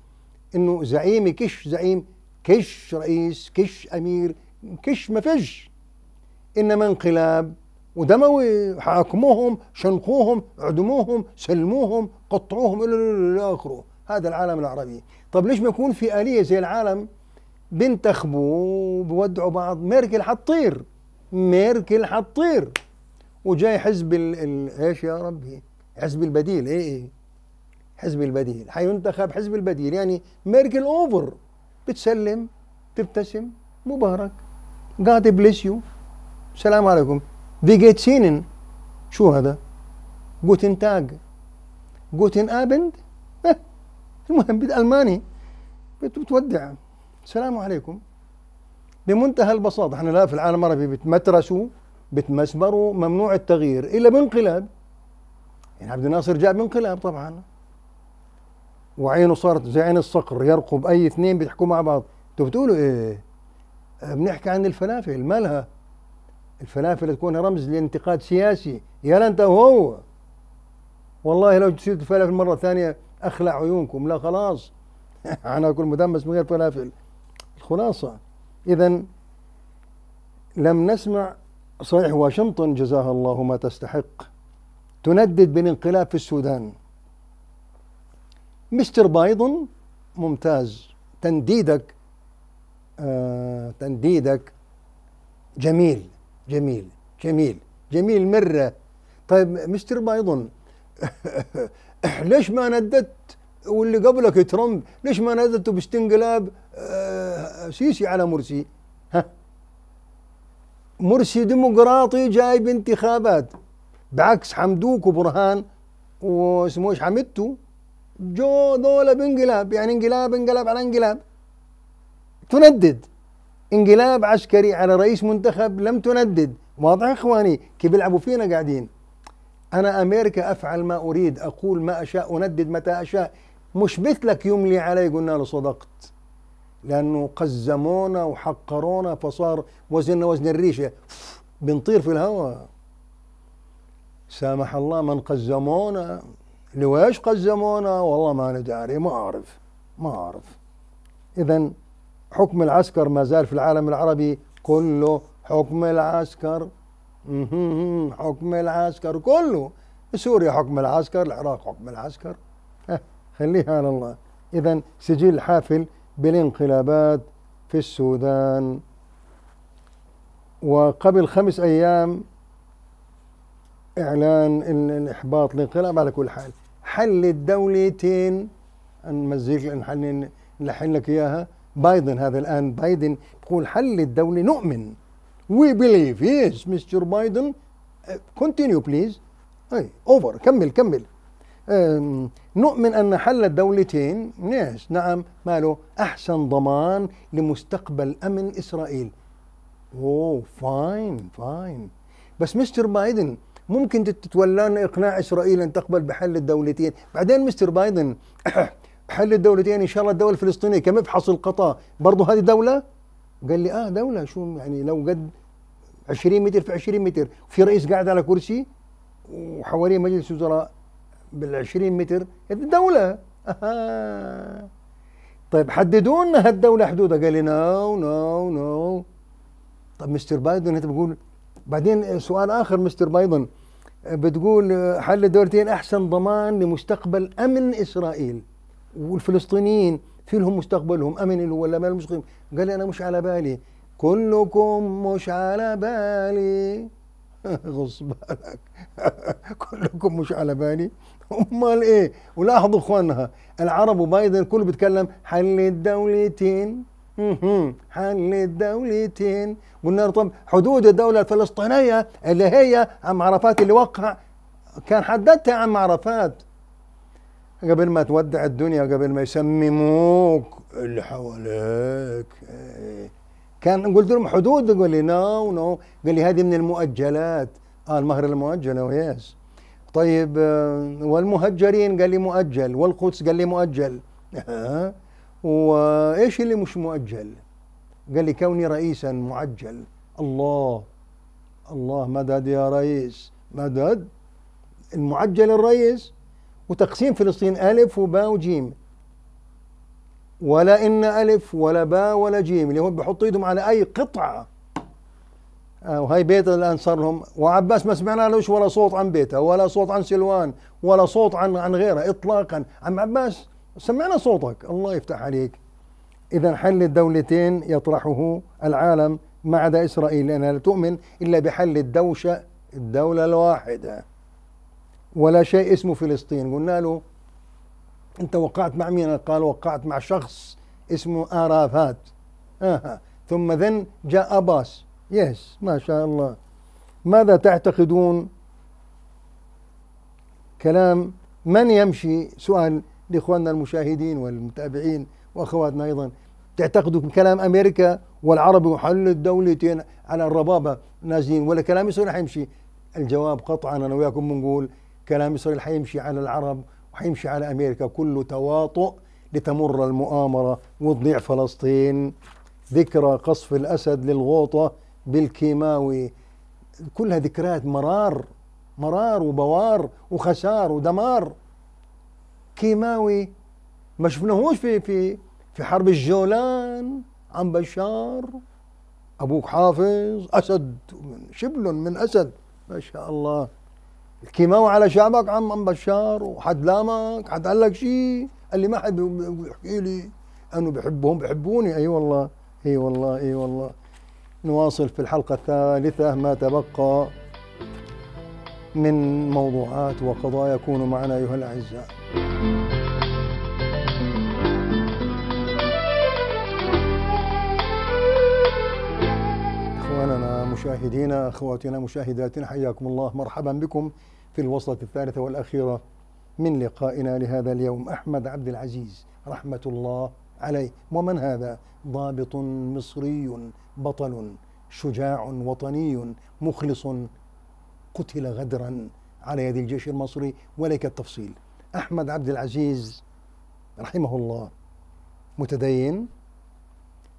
انه زعيمي كش زعيم كش رئيس كش امير كش ما فيش انما انقلاب ودموي حاكموهم شنقوهم عدموهم سلموهم قطعوهم الى اخره هذا العالم العربي طب ليش ما يكون في آلية زي العالم بنتخبوا بودعوا بعض ميركل حطير ميركل حطير وجاي حزب ايش يا ربي حزب البديل ايه ايه حزب البديل حينتخب حزب البديل يعني ميركل اوفر بتسلم تبتسم مبارك God bless you السلام عليكم في جيت سينن شو هذا جوتن تاج جوتن ابند إيه. المهم بالالماني بتودع السلام عليكم بمنتهى البساطه احنا لا في العالم العربي بتمترسوا بتمسمروا ممنوع التغيير الا بانقلاب يعني عبد الناصر جاء بانقلاب طبعا وعينه صارت زي عين الصقر يرقب اي اثنين بيحكوا مع بعض انتوا بتقولوا ايه؟ آه، بنحكي عن الفلافل مالها؟ الفلافل تكون رمز لانتقاد سياسي يا انت وهو والله لو تصير الفلافل مره ثانيه اخلع عيونكم لا خلاص انا اكل مدمس من غير فلافل الخلاصه اذا لم نسمع صحيح واشنطن جزاها الله ما تستحق تندد بالانقلاب في السودان مستر بايدن ممتاز تنديدك آه تنديدك جميل جميل جميل جميل مرة طيب مستر بايدن ليش ما نددت واللي قبلك ترامب ليش ما نددت باستنقلاب آه سيسي على مرسي ها مرسي ديمقراطي جاي بانتخابات بعكس حمدوك وبرهان واسمه ايش حمدتو جو دولة بانقلاب يعني انقلاب انقلاب على انقلاب تندد انقلاب عسكري على رئيس منتخب لم تندد واضح اخواني كيف بيلعبوا فينا قاعدين انا امريكا افعل ما اريد اقول ما اشاء اندد متى اشاء مش مثلك يملي علي قلنا له صدقت لانه قزمونا وحقرونا فصار وزننا وزن الريشه بنطير في الهواء سامح الله من قزمونا لويش قزمونا والله ما نداري ما أعرف ما أعرف إذا حكم العسكر ما زال في العالم العربي كله حكم العسكر حكم العسكر كله سوريا حكم العسكر العراق حكم العسكر خليها على الله إذا سجل حافل بالانقلابات في السودان وقبل خمس أيام اعلان الاحباط الانقلاب على كل حال حل الدولتين نمزيك نحن نلحن لك اياها بايدن هذا الان بايدن بقول حل الدوله نؤمن وي بليف يس مستر بايدن كونتينيو أه، بليز اي اوفر كمل كمل نؤمن أن حل الدولتين يس نعم ماله أحسن ضمان لمستقبل أمن إسرائيل أوه فاين فاين بس مستر بايدن ممكن تتولانا اقناع اسرائيل ان تقبل بحل الدولتين بعدين مستر بايدن حل الدولتين ان شاء الله الدوله الفلسطينيه كمفحص القطاع برضه هذه دوله قال لي اه دوله شو يعني لو قد 20 متر في 20 متر في رئيس قاعد على كرسي وحواليه مجلس وزراء بال 20 متر هذه دوله آه. طيب حددوا لنا هالدوله حدودها قال لي نو نو نو طيب مستر بايدن انت بقول بعدين سؤال اخر مستر بايدن بتقول حل الدولتين احسن ضمان لمستقبل امن اسرائيل والفلسطينيين في لهم مستقبلهم امن ولا ما المستقبل قال لي انا مش على بالي كلكم مش على بالي غصب بالك كلكم مش على بالي امال ايه ولاحظوا اخوانها العرب وبايدن كله بيتكلم حل الدولتين حل الدولتين قلنا طب حدود الدولة الفلسطينية اللي هي عم عرفات اللي وقع كان حددتها عم عرفات قبل ما تودع الدنيا قبل ما يسمموك اللي حواليك كان قلت لهم حدود قال لي نو نو قال لي هذه من المؤجلات اه المهر المؤجل او يس طيب آه، والمهجرين قال لي مؤجل والقدس قال لي مؤجل وايش اللي مش مؤجل قال لي كوني رئيسا معجل الله الله مدد يا رئيس مدد المعجل الرئيس وتقسيم فلسطين ألف وباء وجيم ولا إن ألف ولا باء ولا جيم اللي هم بيحطوا إيدهم على أي قطعة آه، وهي بيت الآن صار لهم وعباس ما سمعنا لهش ولا صوت عن بيته ولا صوت عن سلوان ولا صوت عن عن غيره إطلاقا عم عباس سمعنا صوتك الله يفتح عليك إذا حل الدولتين يطرحه العالم ما عدا إسرائيل لأنها لا تؤمن إلا بحل الدوشة الدولة الواحدة ولا شيء اسمه فلسطين قلنا له أنت وقعت مع مين قال وقعت مع شخص اسمه آرافات آه. ثم ذن جاء أباس يس ما شاء الله ماذا تعتقدون كلام من يمشي سؤال لاخواننا المشاهدين والمتابعين واخواتنا ايضا تعتقدوا كلام امريكا والعرب وحل الدولتين على الربابه نازلين ولا كلام اسرائيل حيمشي الجواب قطعا انا وياكم بنقول كلام اسرائيل حيمشي على العرب وحيمشي على امريكا كله تواطؤ لتمر المؤامره وتضيع فلسطين ذكرى قصف الاسد للغوطه بالكيماوي كلها ذكريات مرار مرار وبوار وخسار ودمار كيماوي ما شفناهوش في في في حرب الجولان عن بشار ابوك حافظ اسد شبل من اسد ما شاء الله الكيماوي على شعبك عم عم بشار وحد لامك حد قال لك شيء قال لي ما حد بيحكي لي انه بحبهم بحبوني اي والله اي والله اي والله نواصل في الحلقه الثالثه ما تبقى من موضوعات وقضايا كونوا معنا ايها الاعزاء اخواننا مشاهدينا اخواتنا مشاهداتنا حياكم الله مرحبا بكم في الوصله الثالثه والاخيره من لقائنا لهذا اليوم احمد عبد العزيز رحمه الله عليه ومن هذا ضابط مصري بطل شجاع وطني مخلص قتل غدرا على يد الجيش المصري ولك التفصيل أحمد عبد العزيز رحمه الله متدين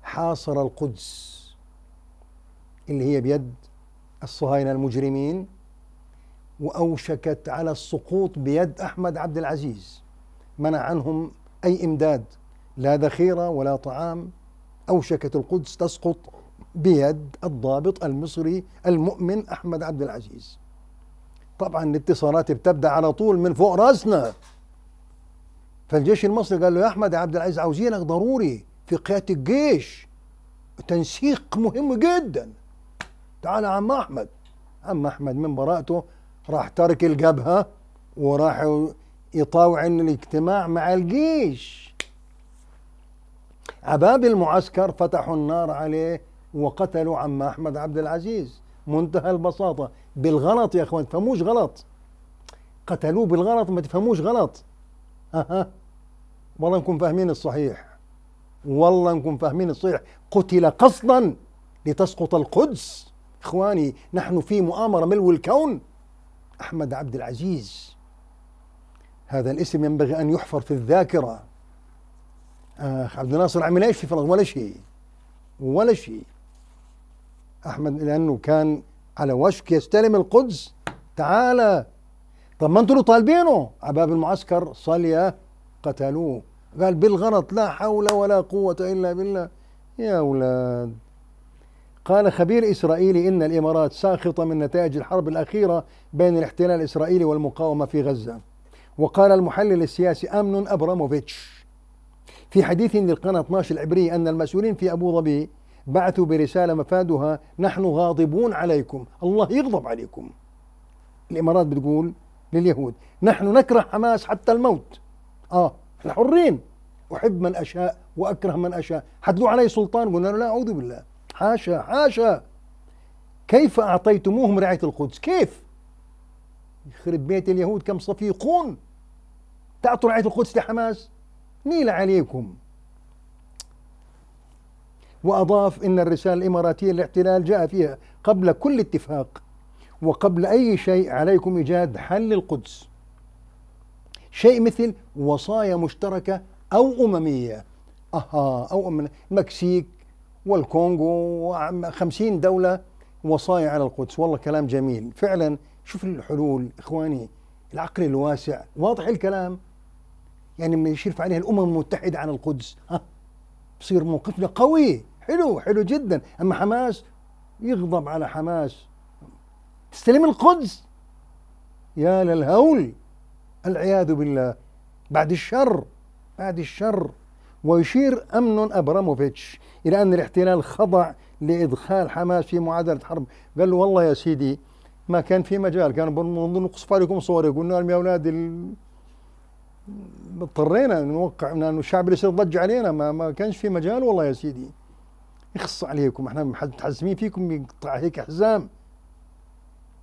حاصر القدس اللي هي بيد الصهاينة المجرمين وأوشكت على السقوط بيد أحمد عبد العزيز منع عنهم أي إمداد لا ذخيرة ولا طعام أوشكت القدس تسقط بيد الضابط المصري المؤمن أحمد عبد العزيز طبعا الاتصالات بتبدا على طول من فوق راسنا فالجيش المصري قال له يا احمد يا عبد العزيز عاوزينك ضروري في قياده الجيش تنسيق مهم جدا تعال يا عم احمد عم احمد من براءته راح ترك الجبهه وراح يطاوع الاجتماع مع الجيش عباب المعسكر فتحوا النار عليه وقتلوا عم احمد عبد العزيز منتهى البساطة بالغلط يا اخوان تفهموش غلط قتلوه بالغلط ما تفهموش غلط أها والله نكون فاهمين الصحيح والله نكون فاهمين الصحيح قتل قصدا لتسقط القدس اخواني نحن في مؤامرة ملو الكون احمد عبد العزيز هذا الاسم ينبغي ان يحفر في الذاكرة اخ عبد الناصر عمل ايش في فرنسا ولا شيء ولا شيء احمد لانه كان على وشك يستلم القدس تعالى طب ما انتوا طالبينه على باب المعسكر صليا قتلوه قال بالغلط لا حول ولا قوة إلا بالله يا أولاد قال خبير إسرائيلي إن الإمارات ساخطة من نتائج الحرب الأخيرة بين الاحتلال الإسرائيلي والمقاومة في غزة وقال المحلل السياسي أمن أبراموفيتش في حديث للقناة 12 العبرية أن المسؤولين في أبو ظبي بعثوا برسالة مفادها نحن غاضبون عليكم الله يغضب عليكم الإمارات بتقول لليهود نحن نكره حماس حتى الموت آه احنا حرين أحب من أشاء وأكره من أشاء حدلوا علي سلطان قلنا له لا أعوذ بالله حاشا حاشا كيف أعطيتموهم رعاية القدس كيف يخرب بيت اليهود كم صفيقون تعطوا رعاية القدس لحماس نيل عليكم وأضاف إن الرسالة الإماراتية للاحتلال جاء فيها قبل كل اتفاق وقبل أي شيء عليكم إيجاد حل القدس شيء مثل وصايا مشتركة أو أممية أها أو أمم المكسيك والكونغو وخمسين دولة وصايا على القدس والله كلام جميل فعلا شوف الحلول إخواني العقل الواسع واضح الكلام يعني لما يشرف عليها الأمم المتحدة على القدس ها بصير موقفنا قوي حلو حلو جدا اما حماس يغضب على حماس تستلم القدس يا للهول العياذ بالله بعد الشر بعد الشر ويشير أمن أبراموفيتش إلى أن الاحتلال خضع لإدخال حماس في معادلة حرب قال له والله يا سيدي ما كان في مجال كانوا بنقصف عليكم صوري قلنا لهم يا أولاد اضطرينا نوقع لانه الشعب يصير ضج علينا ما, ما كانش في مجال والله يا سيدي يخص عليكم احنا متحزمين فيكم يقطع هيك حزام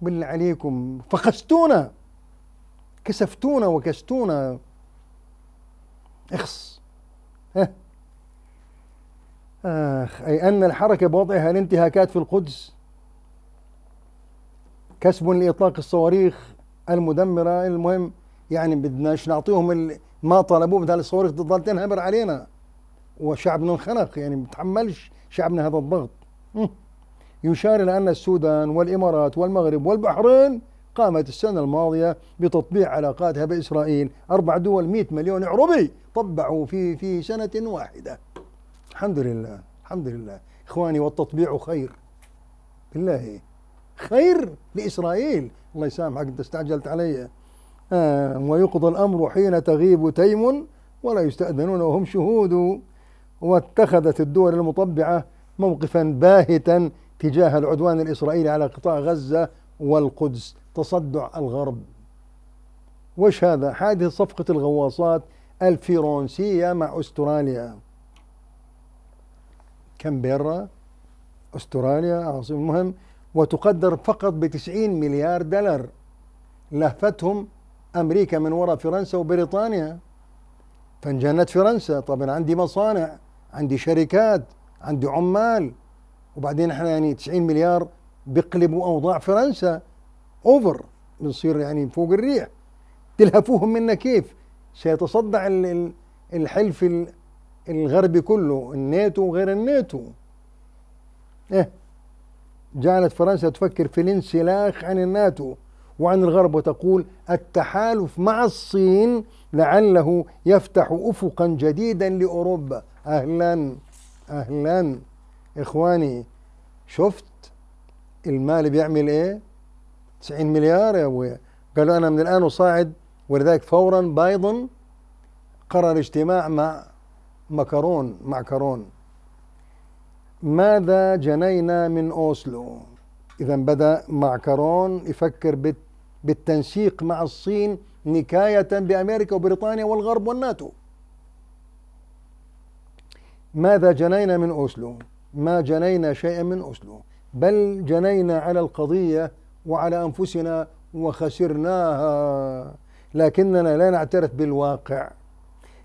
بالله عليكم فقستونا كسفتونا وكستونا اخص آخ أي أن الحركة بوضعها الانتهاكات في القدس كسب لإطلاق الصواريخ المدمرة المهم يعني بدناش نعطيهم ما طلبوه بدل الصواريخ تظل تنهبر علينا وشعبنا انخنق يعني بتحملش شعبنا هذا الضغط يشار إلى أن السودان والإمارات والمغرب والبحرين قامت السنة الماضية بتطبيع علاقاتها بإسرائيل أربع دول 100 مليون عربي طبعوا في في سنة واحدة الحمد لله الحمد لله إخواني والتطبيع خير بالله خير لإسرائيل الله يسامحك أنت استعجلت علي آه ويقضى الأمر حين تغيب تيم ولا يستأذنون وهم شهود واتخذت الدول المطبعة موقفا باهتا تجاه العدوان الإسرائيلي على قطاع غزة والقدس تصدع الغرب وش هذا حادث صفقة الغواصات الفرنسية مع أستراليا كامبيرا أستراليا عاصمة المهم وتقدر فقط ب 90 مليار دولار لهفتهم أمريكا من وراء فرنسا وبريطانيا فانجنت فرنسا طبعا عندي مصانع عندي شركات عندي عمال وبعدين احنا يعني 90 مليار بيقلبوا اوضاع فرنسا اوفر بنصير يعني فوق الريح تلهفوهم منا كيف سيتصدع الحلف الغربي كله الناتو وغير الناتو إيه جعلت فرنسا تفكر في الانسلاخ عن الناتو وعن الغرب وتقول التحالف مع الصين لعله يفتح افقا جديدا لاوروبا أهلا أهلا إخواني شفت المال بيعمل إيه 90 مليار يا أبويا قالوا أنا من الآن وصاعد ولذلك فورا بايدن قرر اجتماع مع مكرون معكرون ماذا جنينا من أوسلو إذا بدأ معكرون يفكر بالتنسيق مع الصين نكاية بأمريكا وبريطانيا والغرب والناتو ماذا جنينا من أوسلو ما جنينا شيئا من أوسلو بل جنينا على القضية وعلى أنفسنا وخسرناها لكننا لا نعترف بالواقع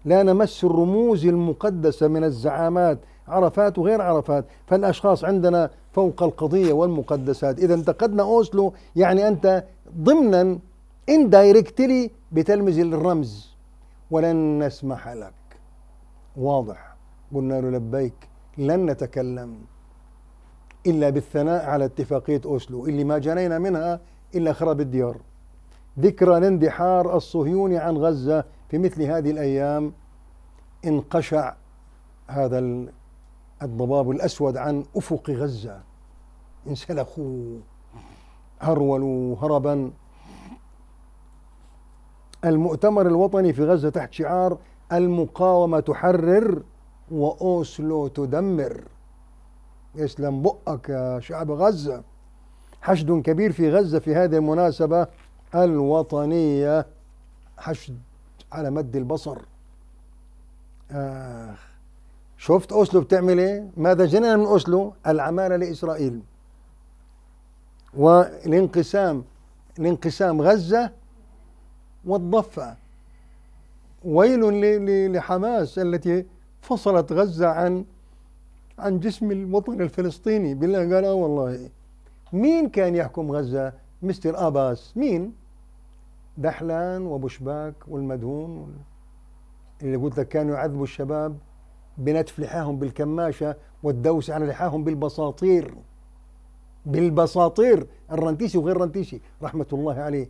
لا نمس الرموز المقدسة من الزعامات عرفات وغير عرفات فالأشخاص عندنا فوق القضية والمقدسات إذا انتقدنا أوسلو يعني أنت ضمنا إن دايركتلي بتلمز الرمز ولن نسمح لك واضح قلنا له لبيك لن نتكلم إلا بالثناء على اتفاقية أوسلو اللي ما جنينا منها إلا خراب الديار ذكرى الاندحار الصهيوني عن غزة في مثل هذه الأيام انقشع هذا الضباب الأسود عن أفق غزة انسلخوا هرولوا هربا المؤتمر الوطني في غزة تحت شعار المقاومة تحرر وأوسلو تدمر يسلم بقك يا شعب غزة حشد كبير في غزة في هذه المناسبة الوطنية حشد على مد البصر آه شفت أوسلو بتعمل إيه ماذا جنينا من أوسلو العمالة لإسرائيل والانقسام الانقسام غزة والضفة ويل لحماس التي فصلت غزة عن عن جسم الوطن الفلسطيني بالله قال اه والله مين كان يحكم غزة مستر أباس مين دحلان وبشباك والمدهون اللي قلت لك كانوا يعذبوا الشباب بنتف لحاهم بالكماشة والدوس على لحاهم بالبساطير بالبساطير الرنتيسي وغير الرنتيسي رحمة الله عليه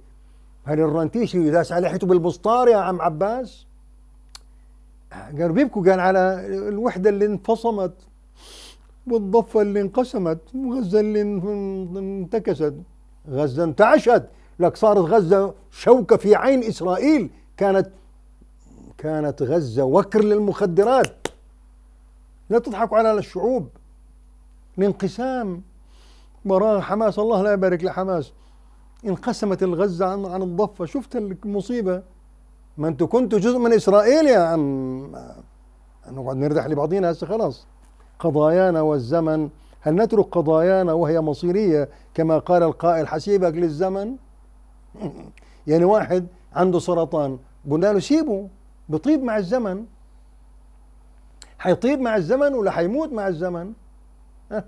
هل الرنتيسي يداس على لحيته بالبسطار يا عم عباس كانوا بيبكوا كان على الوحدة اللي انفصمت والضفة اللي انقسمت وغزة اللي انتكست غزة انتعشت لك صارت غزة شوكة في عين إسرائيل كانت كانت غزة وكر للمخدرات لا تضحكوا على الشعوب الانقسام وراء حماس الله لا يبارك لحماس انقسمت الغزة عن الضفة شفت المصيبة ما انتوا كنتوا جزء من اسرائيل يا عم نقعد نردح لبعضينا هسه خلاص قضايانا والزمن هل نترك قضايانا وهي مصيريه كما قال القائل حسيبك للزمن يعني واحد عنده سرطان قلنا له سيبه بطيب مع الزمن حيطيب مع الزمن ولا حيموت مع الزمن أه.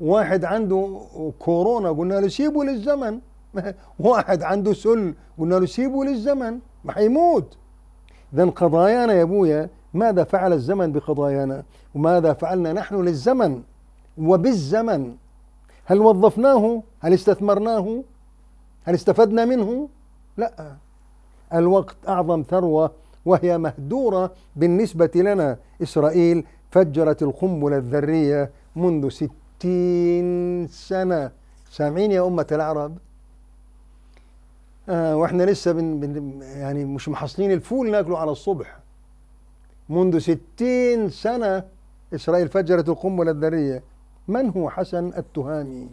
واحد عنده كورونا قلنا له سيبه للزمن واحد عنده سل قلنا له سيبه للزمن ما حيموت إذا قضايانا يا أبويا ماذا فعل الزمن بقضايانا وماذا فعلنا نحن للزمن وبالزمن هل وظفناه هل استثمرناه هل استفدنا منه لا الوقت أعظم ثروة وهي مهدورة بالنسبة لنا إسرائيل فجرت القنبلة الذرية منذ ستين سنة سامعين يا أمة العرب آه واحنا لسه بن بن يعني مش محصلين الفول ناكله على الصبح منذ ستين سنة إسرائيل فجرت القنبلة الذرية من هو حسن التهامي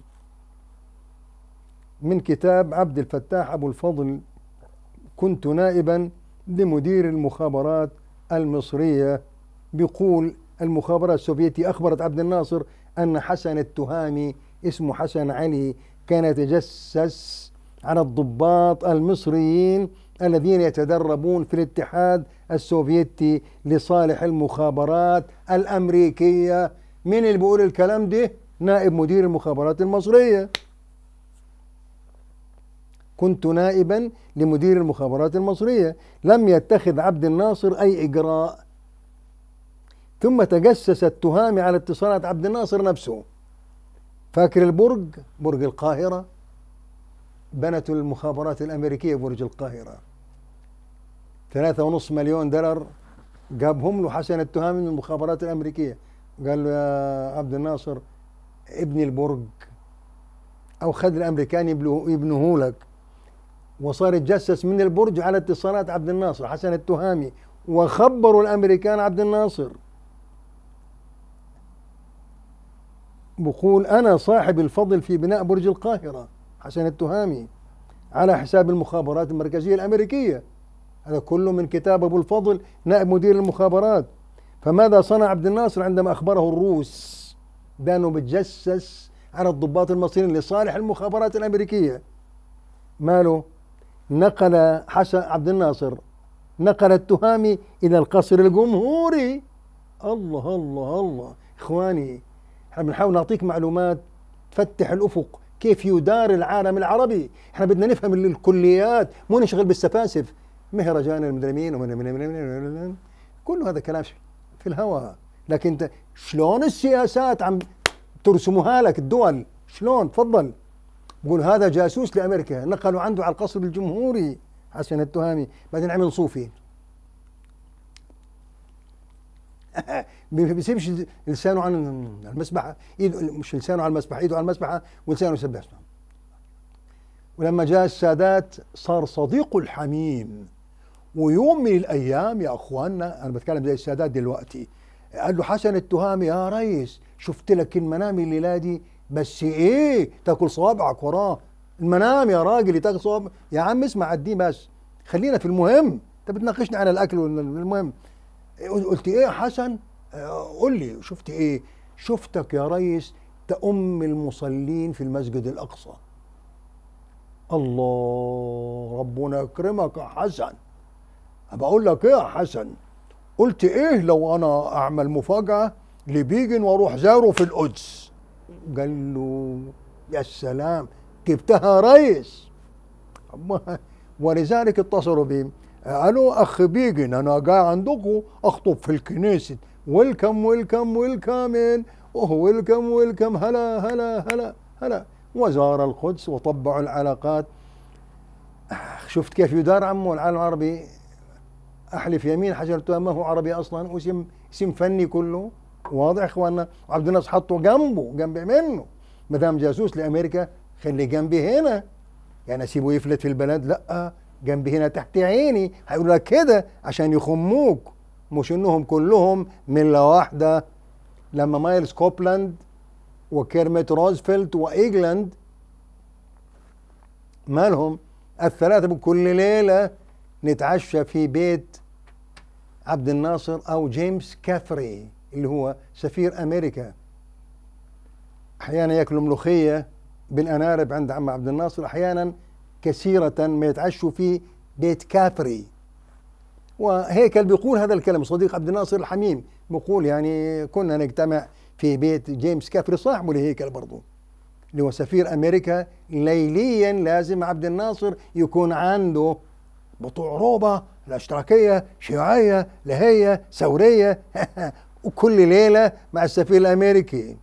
من كتاب عبد الفتاح أبو الفضل كنت نائبا لمدير المخابرات المصرية بيقول المخابرات السوفيتية أخبرت عبد الناصر أن حسن التهامي اسمه حسن علي كان يتجسس على الضباط المصريين الذين يتدربون في الاتحاد السوفيتي لصالح المخابرات الامريكيه مين اللي بيقول الكلام ده نائب مدير المخابرات المصريه كنت نائبا لمدير المخابرات المصريه لم يتخذ عبد الناصر اي اجراء ثم تجسس التهامي على اتصالات عبد الناصر نفسه فاكر البرج برج القاهره بنت المخابرات الأمريكية برج القاهرة ثلاثة ونص مليون دولار جابهم له حسن التهامي من المخابرات الأمريكية قال له يا عبد الناصر ابني البرج أو خد الأمريكان يبنوه لك وصار يتجسس من البرج على اتصالات عبد الناصر حسن التهامي وخبروا الأمريكان عبد الناصر بقول أنا صاحب الفضل في بناء برج القاهرة حسن التهامي على حساب المخابرات المركزية الأمريكية هذا كله من كتاب أبو الفضل نائب مدير المخابرات فماذا صنع عبد الناصر عندما أخبره الروس بأنه بتجسس على الضباط المصريين لصالح المخابرات الأمريكية ماله نقل حسن عبد الناصر نقل التهامي إلى القصر الجمهوري الله الله الله إخواني احنا بنحاول نعطيك معلومات تفتح الأفق كيف يدار العالم العربي احنا بدنا نفهم الكليات مو نشغل بالسفاسف مهرجان من من من كل هذا كلام في الهواء لكن انت شلون السياسات عم ترسمها لك الدول شلون تفضل بقول هذا جاسوس لامريكا نقلوا عنده على القصر الجمهوري حسن التهامي بعدين عمل صوفي ما بيسيبش لسانه عن المسبحه ايده مش لسانه على المسبحه ايده على المسبحه ولسانه يسبح اسمه ولما جاء السادات صار صديق الحميم ويوم من الايام يا اخواننا انا بتكلم زي السادات دلوقتي قال له حسن التهامي يا ريس شفت لك المنام الليله دي بس ايه تاكل صوابعك وراه المنام يا راجل تاكل صوابعك يا عم اسمع الدين بس خلينا في المهم انت بتناقشني على الاكل والمهم قلت ايه يا حسن آه، قول لي شفت ايه شفتك يا ريس تأم المصلين في المسجد الأقصى الله ربنا يكرمك يا حسن بقول لك ايه يا حسن قلت ايه لو انا اعمل مفاجأة لبيجن واروح زاره في القدس قال له يا سلام جبتها يا ريس ولذلك اتصلوا بيه قالوا اخ بيجن انا جاي عندكم اخطب في الكنيسة ويلكم ويلكم ويلكم اوه ويلكم ويلكم هلا هلا هلا هلا وزار القدس وطبعوا العلاقات شفت كيف يدار عمه العالم العربي احلف يمين حجرته ما هو عربي اصلا واسم اسم فني كله واضح اخواننا عبد الناصر حطه جنبه جنب منه مدام جاسوس لامريكا خلي جنبي هنا يعني اسيبه يفلت في البلد لا جنبي هنا تحت عيني هيقولوا لك كده عشان يخموك مش انهم كلهم مله واحده لما مايلز كوبلاند وكيرميت روزفلت وايجلاند مالهم الثلاثه بكل ليله نتعشى في بيت عبد الناصر او جيمس كافري اللي هو سفير امريكا احيانا ياكلوا ملوخيه بالانارب عند عم عبد الناصر احيانا كثيرة ما يتعشوا في بيت كافري وهيكل بيقول هذا الكلام صديق عبد الناصر الحميم بيقول يعني كنا نجتمع في بيت جيمس كافري صاحبه لهيكل برضه اللي هو سفير أمريكا ليليا لازم عبد الناصر يكون عنده بطوع روبا الاشتراكية شيوعية لهية ثورية وكل ليلة مع السفير الأمريكي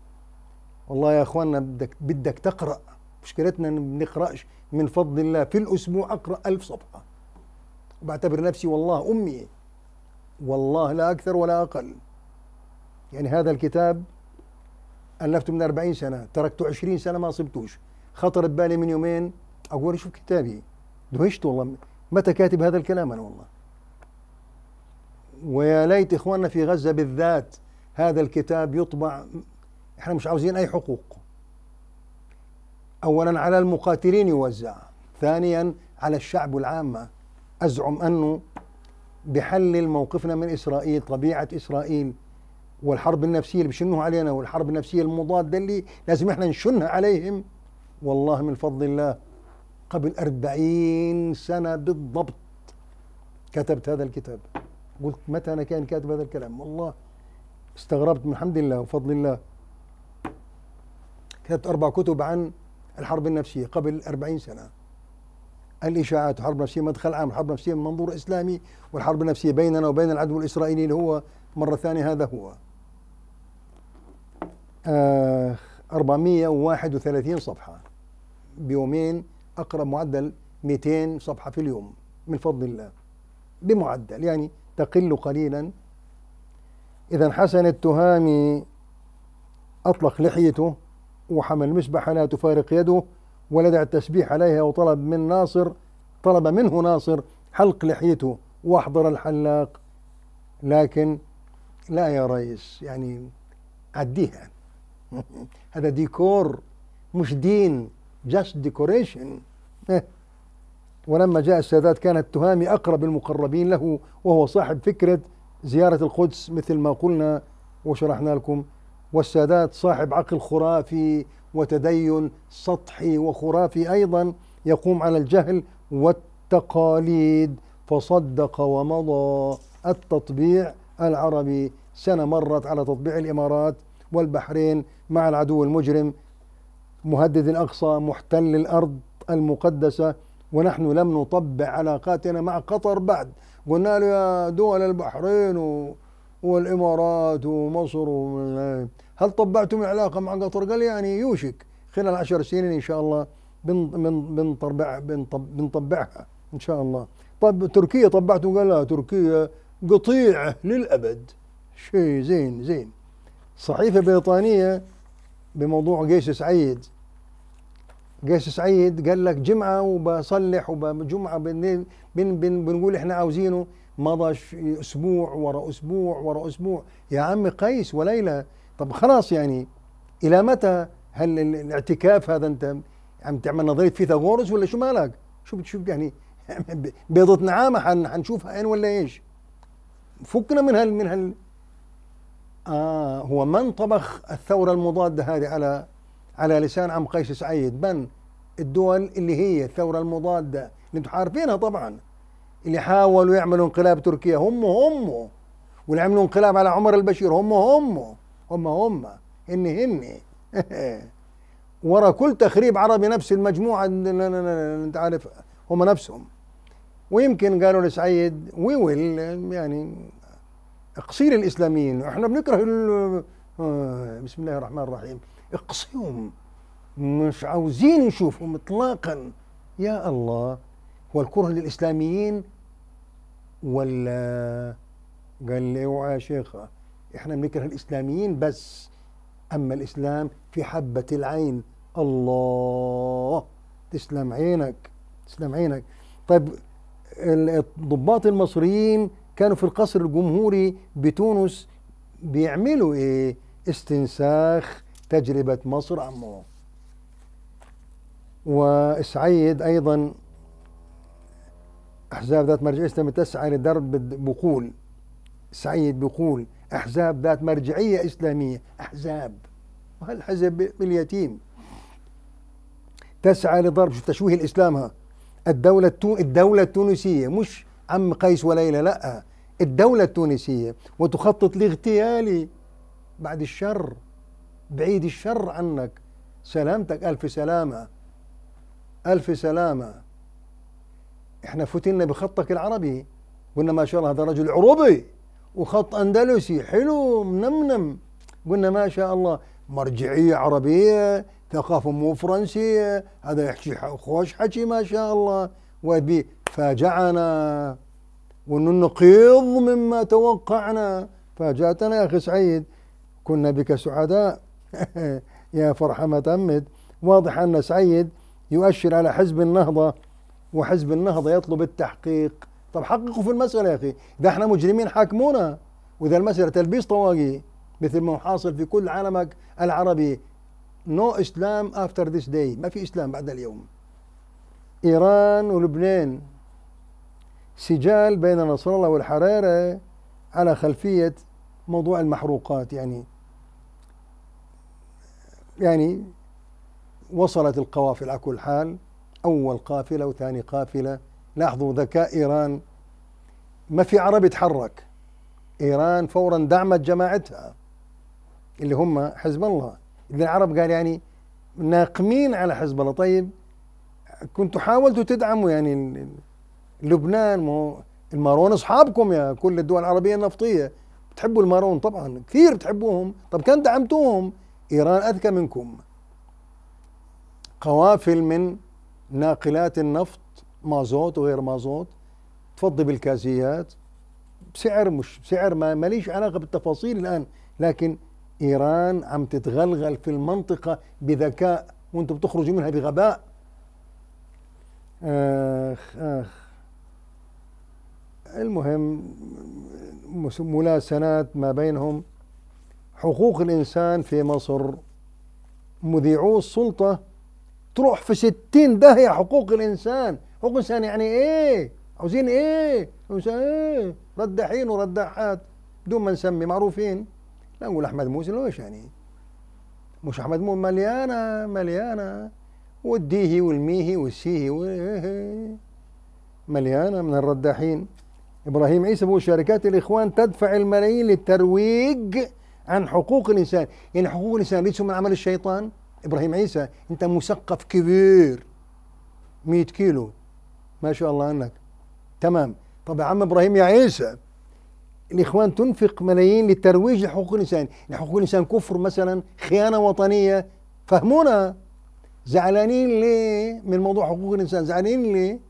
والله يا اخوانا بدك بدك تقرا مشكلتنا ما بنقراش من فضل الله في الأسبوع أقرأ ألف صفحة بعتبر نفسي والله أمي والله لا أكثر ولا أقل يعني هذا الكتاب ألفته من أربعين سنة تركته عشرين سنة ما صبتوش خطر ببالي من يومين أقول شوف كتابي دهشت والله متى كاتب هذا الكلام أنا والله ويا ليت إخواننا في غزة بالذات هذا الكتاب يطبع احنا مش عاوزين أي حقوق أولا على المقاتلين يوزع ثانيا على الشعب والعامة أزعم أنه بحلل موقفنا من إسرائيل طبيعة إسرائيل والحرب النفسية اللي بشنوها علينا والحرب النفسية المضادة اللي لازم احنا نشنها عليهم والله من فضل الله قبل أربعين سنة بالضبط كتبت هذا الكتاب قلت متى أنا كان كاتب هذا الكلام والله استغربت من الحمد لله وفضل الله كتبت أربع كتب عن الحرب النفسية قبل 40 سنة الإشاعات حرب نفسية مدخل عام حرب نفسية من منظور إسلامي والحرب النفسية بيننا وبين العدو الإسرائيلي اللي هو مرة ثانية هذا هو آه 431 صفحة بيومين أقرب معدل 200 صفحة في اليوم من فضل الله بمعدل يعني تقل قليلا إذا حسن التهامي أطلق لحيته وحمل المسبح لا تفارق يده ولدع التسبيح عليها وطلب من ناصر طلب منه ناصر حلق لحيته واحضر الحلاق لكن لا يا ريس يعني عديها هذا ديكور مش دين جاست ديكوريشن ولما جاء السادات كان التهامي أقرب المقربين له وهو صاحب فكرة زيارة القدس مثل ما قلنا وشرحنا لكم والسادات صاحب عقل خرافي وتدين سطحي وخرافي ايضا يقوم على الجهل والتقاليد فصدق ومضى التطبيع العربي سنه مرت على تطبيع الامارات والبحرين مع العدو المجرم مهدد الاقصى محتل الارض المقدسه ونحن لم نطبع علاقاتنا مع قطر بعد قلنا له يا دول البحرين والامارات ومصر و... هل طبعتم العلاقه مع قطر؟ قال يعني يوشك خلال عشر سنين ان شاء الله بنطبع بنطبعها ان شاء الله طب تركيا طبعتم قال لا تركيا قطيعه للابد شيء زين زين صحيفه بريطانيه بموضوع قيس سعيد قيس سعيد قال لك جمعه وبصلح وجمعه بن بن بن بنقول احنا عاوزينه مضى اسبوع ورا اسبوع ورا اسبوع يا عم قيس وليلى طب خلاص يعني الى متى هل الاعتكاف هذا انت عم تعمل نظريه فيثاغورس ولا شو مالك؟ شو بتشوف يعني بيضة نعامة حنشوفها اين ولا ايش؟ فكنا من هال من هال آه هو من طبخ الثورة المضادة هذه على على لسان عم قيس سعيد من الدول اللي هي الثورة المضادة اللي انتم عارفينها طبعا اللي حاولوا يعملوا انقلاب تركيا هم هم واللي عملوا انقلاب على عمر البشير هم هم هم هم هن هن ورا كل تخريب عربي نفس المجموعة انت عارف هم نفسهم ويمكن قالوا لسعيد وي ويل يعني اقصير الاسلاميين احنا بنكره آه، بسم الله الرحمن الرحيم اقصيهم مش عاوزين نشوفهم اطلاقا يا الله هو الكره للاسلاميين ولا قال لي اوعى شيخه احنا بنكره الاسلاميين بس اما الاسلام في حبه العين الله تسلم عينك تسلم عينك طيب الضباط المصريين كانوا في القصر الجمهوري بتونس بيعملوا ايه استنساخ تجربة مصر عمو وسعيد ايضا احزاب ذات مرجعية تسعى لدرب بقول سعيد بقول أحزاب ذات مرجعية إسلامية أحزاب وهالحزب باليتيم تسعى لضرب تشويه الإسلام ها الدولة الدولة التونسية مش عم قيس وليلى لا الدولة التونسية وتخطط لاغتيالي بعد الشر بعيد الشر عنك سلامتك ألف سلامة ألف سلامة احنا فتنا بخطك العربي قلنا ما شاء الله هذا رجل عروبي وخط اندلسي حلو منمنم قلنا ما شاء الله مرجعيه عربيه ثقافه مو فرنسيه هذا يحكي خوش حكي ما شاء الله وبي فاجعنا وننقض مما توقعنا فاجاتنا يا اخي سعيد كنا بك سعداء يا فرحه ما تمت واضح ان سعيد يؤشر على حزب النهضه وحزب النهضه يطلب التحقيق طب حققوا في المسألة يا أخي إذا احنا مجرمين حاكمونا وإذا المسألة تلبيس طواقي مثل ما حاصل في كل عالمك العربي نو اسلام افتر ذيس داي ما في اسلام بعد اليوم ايران ولبنان سجال بين نصر الله والحراره على خلفيه موضوع المحروقات يعني يعني وصلت القوافل على كل حال اول قافله وثاني قافله لاحظوا ذكاء إيران ما في عربي تحرك إيران فورا دعمت جماعتها اللي هم حزب الله إذا العرب قال يعني ناقمين على حزب الله طيب كنتوا حاولتوا تدعموا يعني لبنان مو المارون اصحابكم يا كل الدول العربيه النفطيه بتحبوا المارون طبعا كثير بتحبوهم طب كان دعمتوهم ايران اذكى منكم قوافل من ناقلات النفط مازوت وغير مازوت تفضي بالكاسيات بسعر مش بسعر ما ماليش علاقه بالتفاصيل الان لكن ايران عم تتغلغل في المنطقه بذكاء وانتم بتخرجوا منها بغباء اخ اخ المهم ملاسنات ما بينهم حقوق الإنسان في مصر مذيعو السلطة تروح في ستين داهية حقوق الإنسان حقوق انسان يعني ايه عاوزين ايه ايه رداحين ورداحات بدون ما نسمي معروفين لا نقول احمد موسى له ايش يعني مش احمد موسى مليانه مليانه والديهي والميهي والسيهي إيه، إيه. مليانه من الرداحين ابراهيم عيسى بيقول شركات الاخوان تدفع الملايين للترويج عن حقوق الانسان يعني حقوق الانسان ليسوا من عمل الشيطان ابراهيم عيسى انت مثقف كبير 100 كيلو ما شاء الله عنك تمام طب يا عم ابراهيم يا عيسى الاخوان تنفق ملايين للترويج لحقوق الانسان يعني حقوق الانسان كفر مثلا خيانه وطنيه فهمونا زعلانين ليه من موضوع حقوق الانسان زعلانين ليه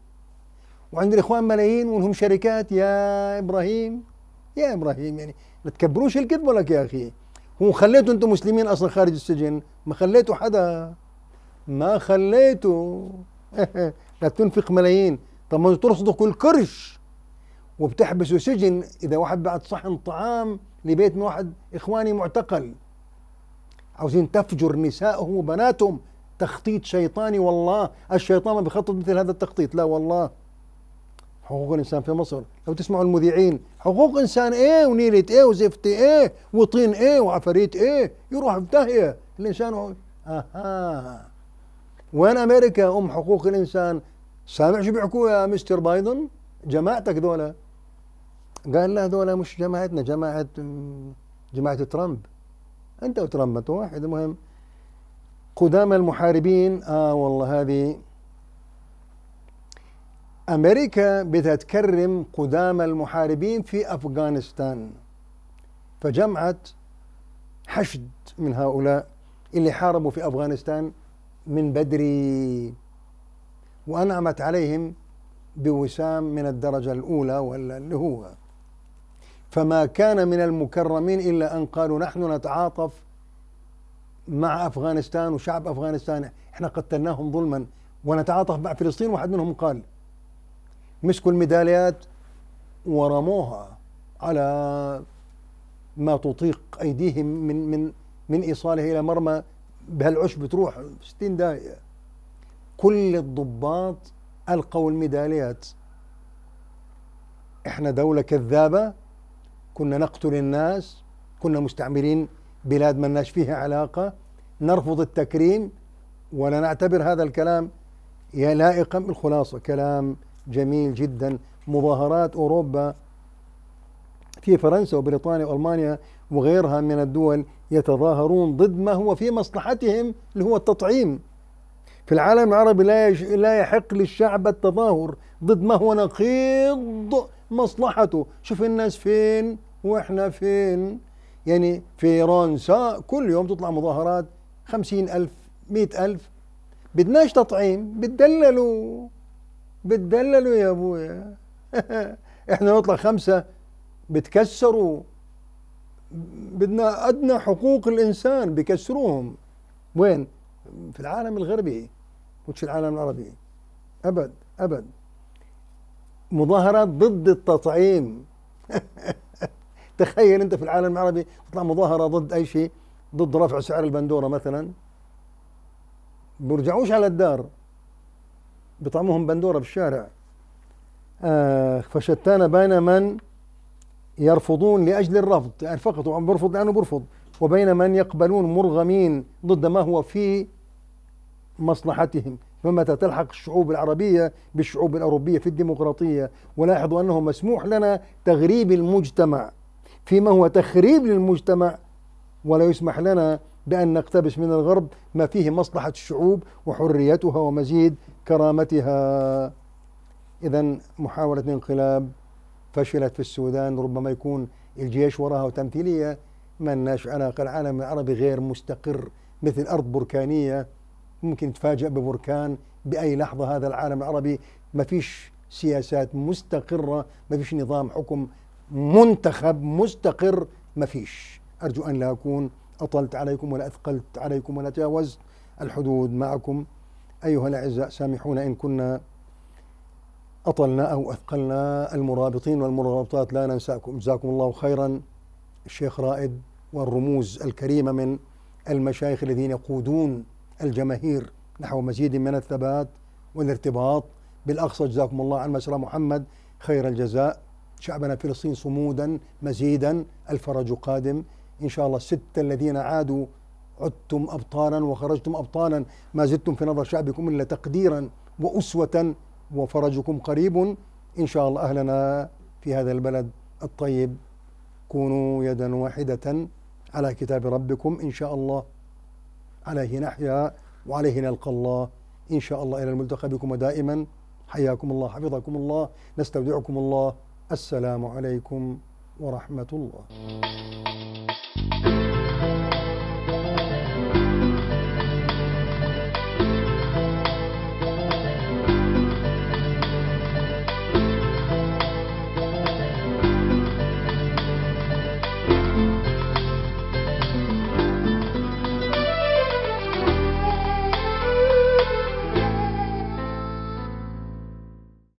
وعند الاخوان ملايين ولهم شركات يا ابراهيم يا ابراهيم يعني ما تكبروش الكذب لك يا اخي هو خليتوا انتم مسلمين اصلا خارج السجن ما خليتوا حدا ما خليتوا كانت تنفق ملايين طب ما ترصد كل كرش وبتحبسه سجن اذا واحد بعت صحن طعام لبيت من واحد اخواني معتقل عاوزين تفجر نسائهم وبناتهم تخطيط شيطاني والله الشيطان ما بيخطط مثل هذا التخطيط لا والله حقوق الانسان في مصر لو تسمعوا المذيعين حقوق انسان ايه ونيلة ايه وزفت ايه وطين ايه وعفاريت ايه يروح في داهيه الانسان اها وين امريكا ام حقوق الانسان سامع شو بيحكوا يا مستر بايدن جماعتك ذولا قال لا دولة مش جماعتنا جماعة جماعة ترامب أنت وترامب واحد المهم قدامى المحاربين آه والله هذه أمريكا بدها تكرم قدامى المحاربين في أفغانستان فجمعت حشد من هؤلاء اللي حاربوا في أفغانستان من بدري وأنعمت عليهم بوسام من الدرجة الأولى ولا اللي هو فما كان من المكرمين إلا أن قالوا نحن نتعاطف مع أفغانستان وشعب أفغانستان إحنا قتلناهم ظلما ونتعاطف مع فلسطين واحد منهم قال مسكوا الميداليات ورموها على ما تطيق أيديهم من من من إيصالها إلى مرمى بهالعشب تروح 60 دقيقة كل الضباط ألقوا الميداليات إحنا دولة كذابة كنا نقتل الناس كنا مستعمرين بلاد ما لناش فيها علاقة نرفض التكريم ولا نعتبر هذا الكلام يا لائقا بالخلاصة كلام جميل جدا مظاهرات أوروبا في فرنسا وبريطانيا والمانيا وغيرها من الدول يتظاهرون ضد ما هو في مصلحتهم اللي هو التطعيم في العالم العربي لا لا يحق للشعب التظاهر ضد ما هو نقيض مصلحته شوف الناس فين واحنا فين يعني في ايران سا كل يوم تطلع مظاهرات خمسين ألف مئة ألف بدناش تطعيم بتدللوا بتدللوا يا ابويا احنا نطلع خمسة بتكسروا بدنا أدنى حقوق الإنسان بكسروهم وين في العالم الغربي مش العالم العربي أبد أبد مظاهرات ضد التطعيم تخيل أنت في العالم العربي تطلع مظاهرة ضد أي شيء ضد رفع سعر البندورة مثلا بيرجعوش على الدار بيطعموهم بندورة بالشارع آه فشتان بين من يرفضون لأجل الرفض يعني فقط برفض لأنه برفض وبين من يقبلون مرغمين ضد ما هو فيه مصلحتهم فمتى تلحق الشعوب العربية بالشعوب الأوروبية في الديمقراطية ولاحظوا أنه مسموح لنا تغريب المجتمع فيما هو تخريب للمجتمع ولا يسمح لنا بأن نقتبس من الغرب ما فيه مصلحة الشعوب وحريتها ومزيد كرامتها إذا محاولة انقلاب فشلت في السودان ربما يكون الجيش وراها وتمثيلية ما لناش علاقة العالم العربي غير مستقر مثل أرض بركانية ممكن يتفاجأ ببركان بأي لحظة هذا العالم العربي ما فيش سياسات مستقرة ما فيش نظام حكم منتخب مستقر ما فيش أرجو أن لا أكون أطلت عليكم ولا أثقلت عليكم ولا تجاوزت الحدود معكم أيها الأعزاء سامحونا إن كنا أطلنا أو أثقلنا المرابطين والمرابطات لا ننساكم جزاكم الله خيرا الشيخ رائد والرموز الكريمة من المشايخ الذين يقودون الجماهير نحو مزيد من الثبات والارتباط بالأقصى جزاكم الله عن مسرى محمد خير الجزاء شعبنا فلسطين صمودا مزيدا الفرج قادم إن شاء الله الستة الذين عادوا عدتم أبطالا وخرجتم أبطالا ما زدتم في نظر شعبكم إلا تقديرا وأسوة وفرجكم قريب إن شاء الله أهلنا في هذا البلد الطيب كونوا يدا واحدة على كتاب ربكم إن شاء الله عليه نحيا وعليه نلقى الله إن شاء الله إلى الملتقى بكم دائما حياكم الله حفظكم الله نستودعكم الله السلام عليكم ورحمة الله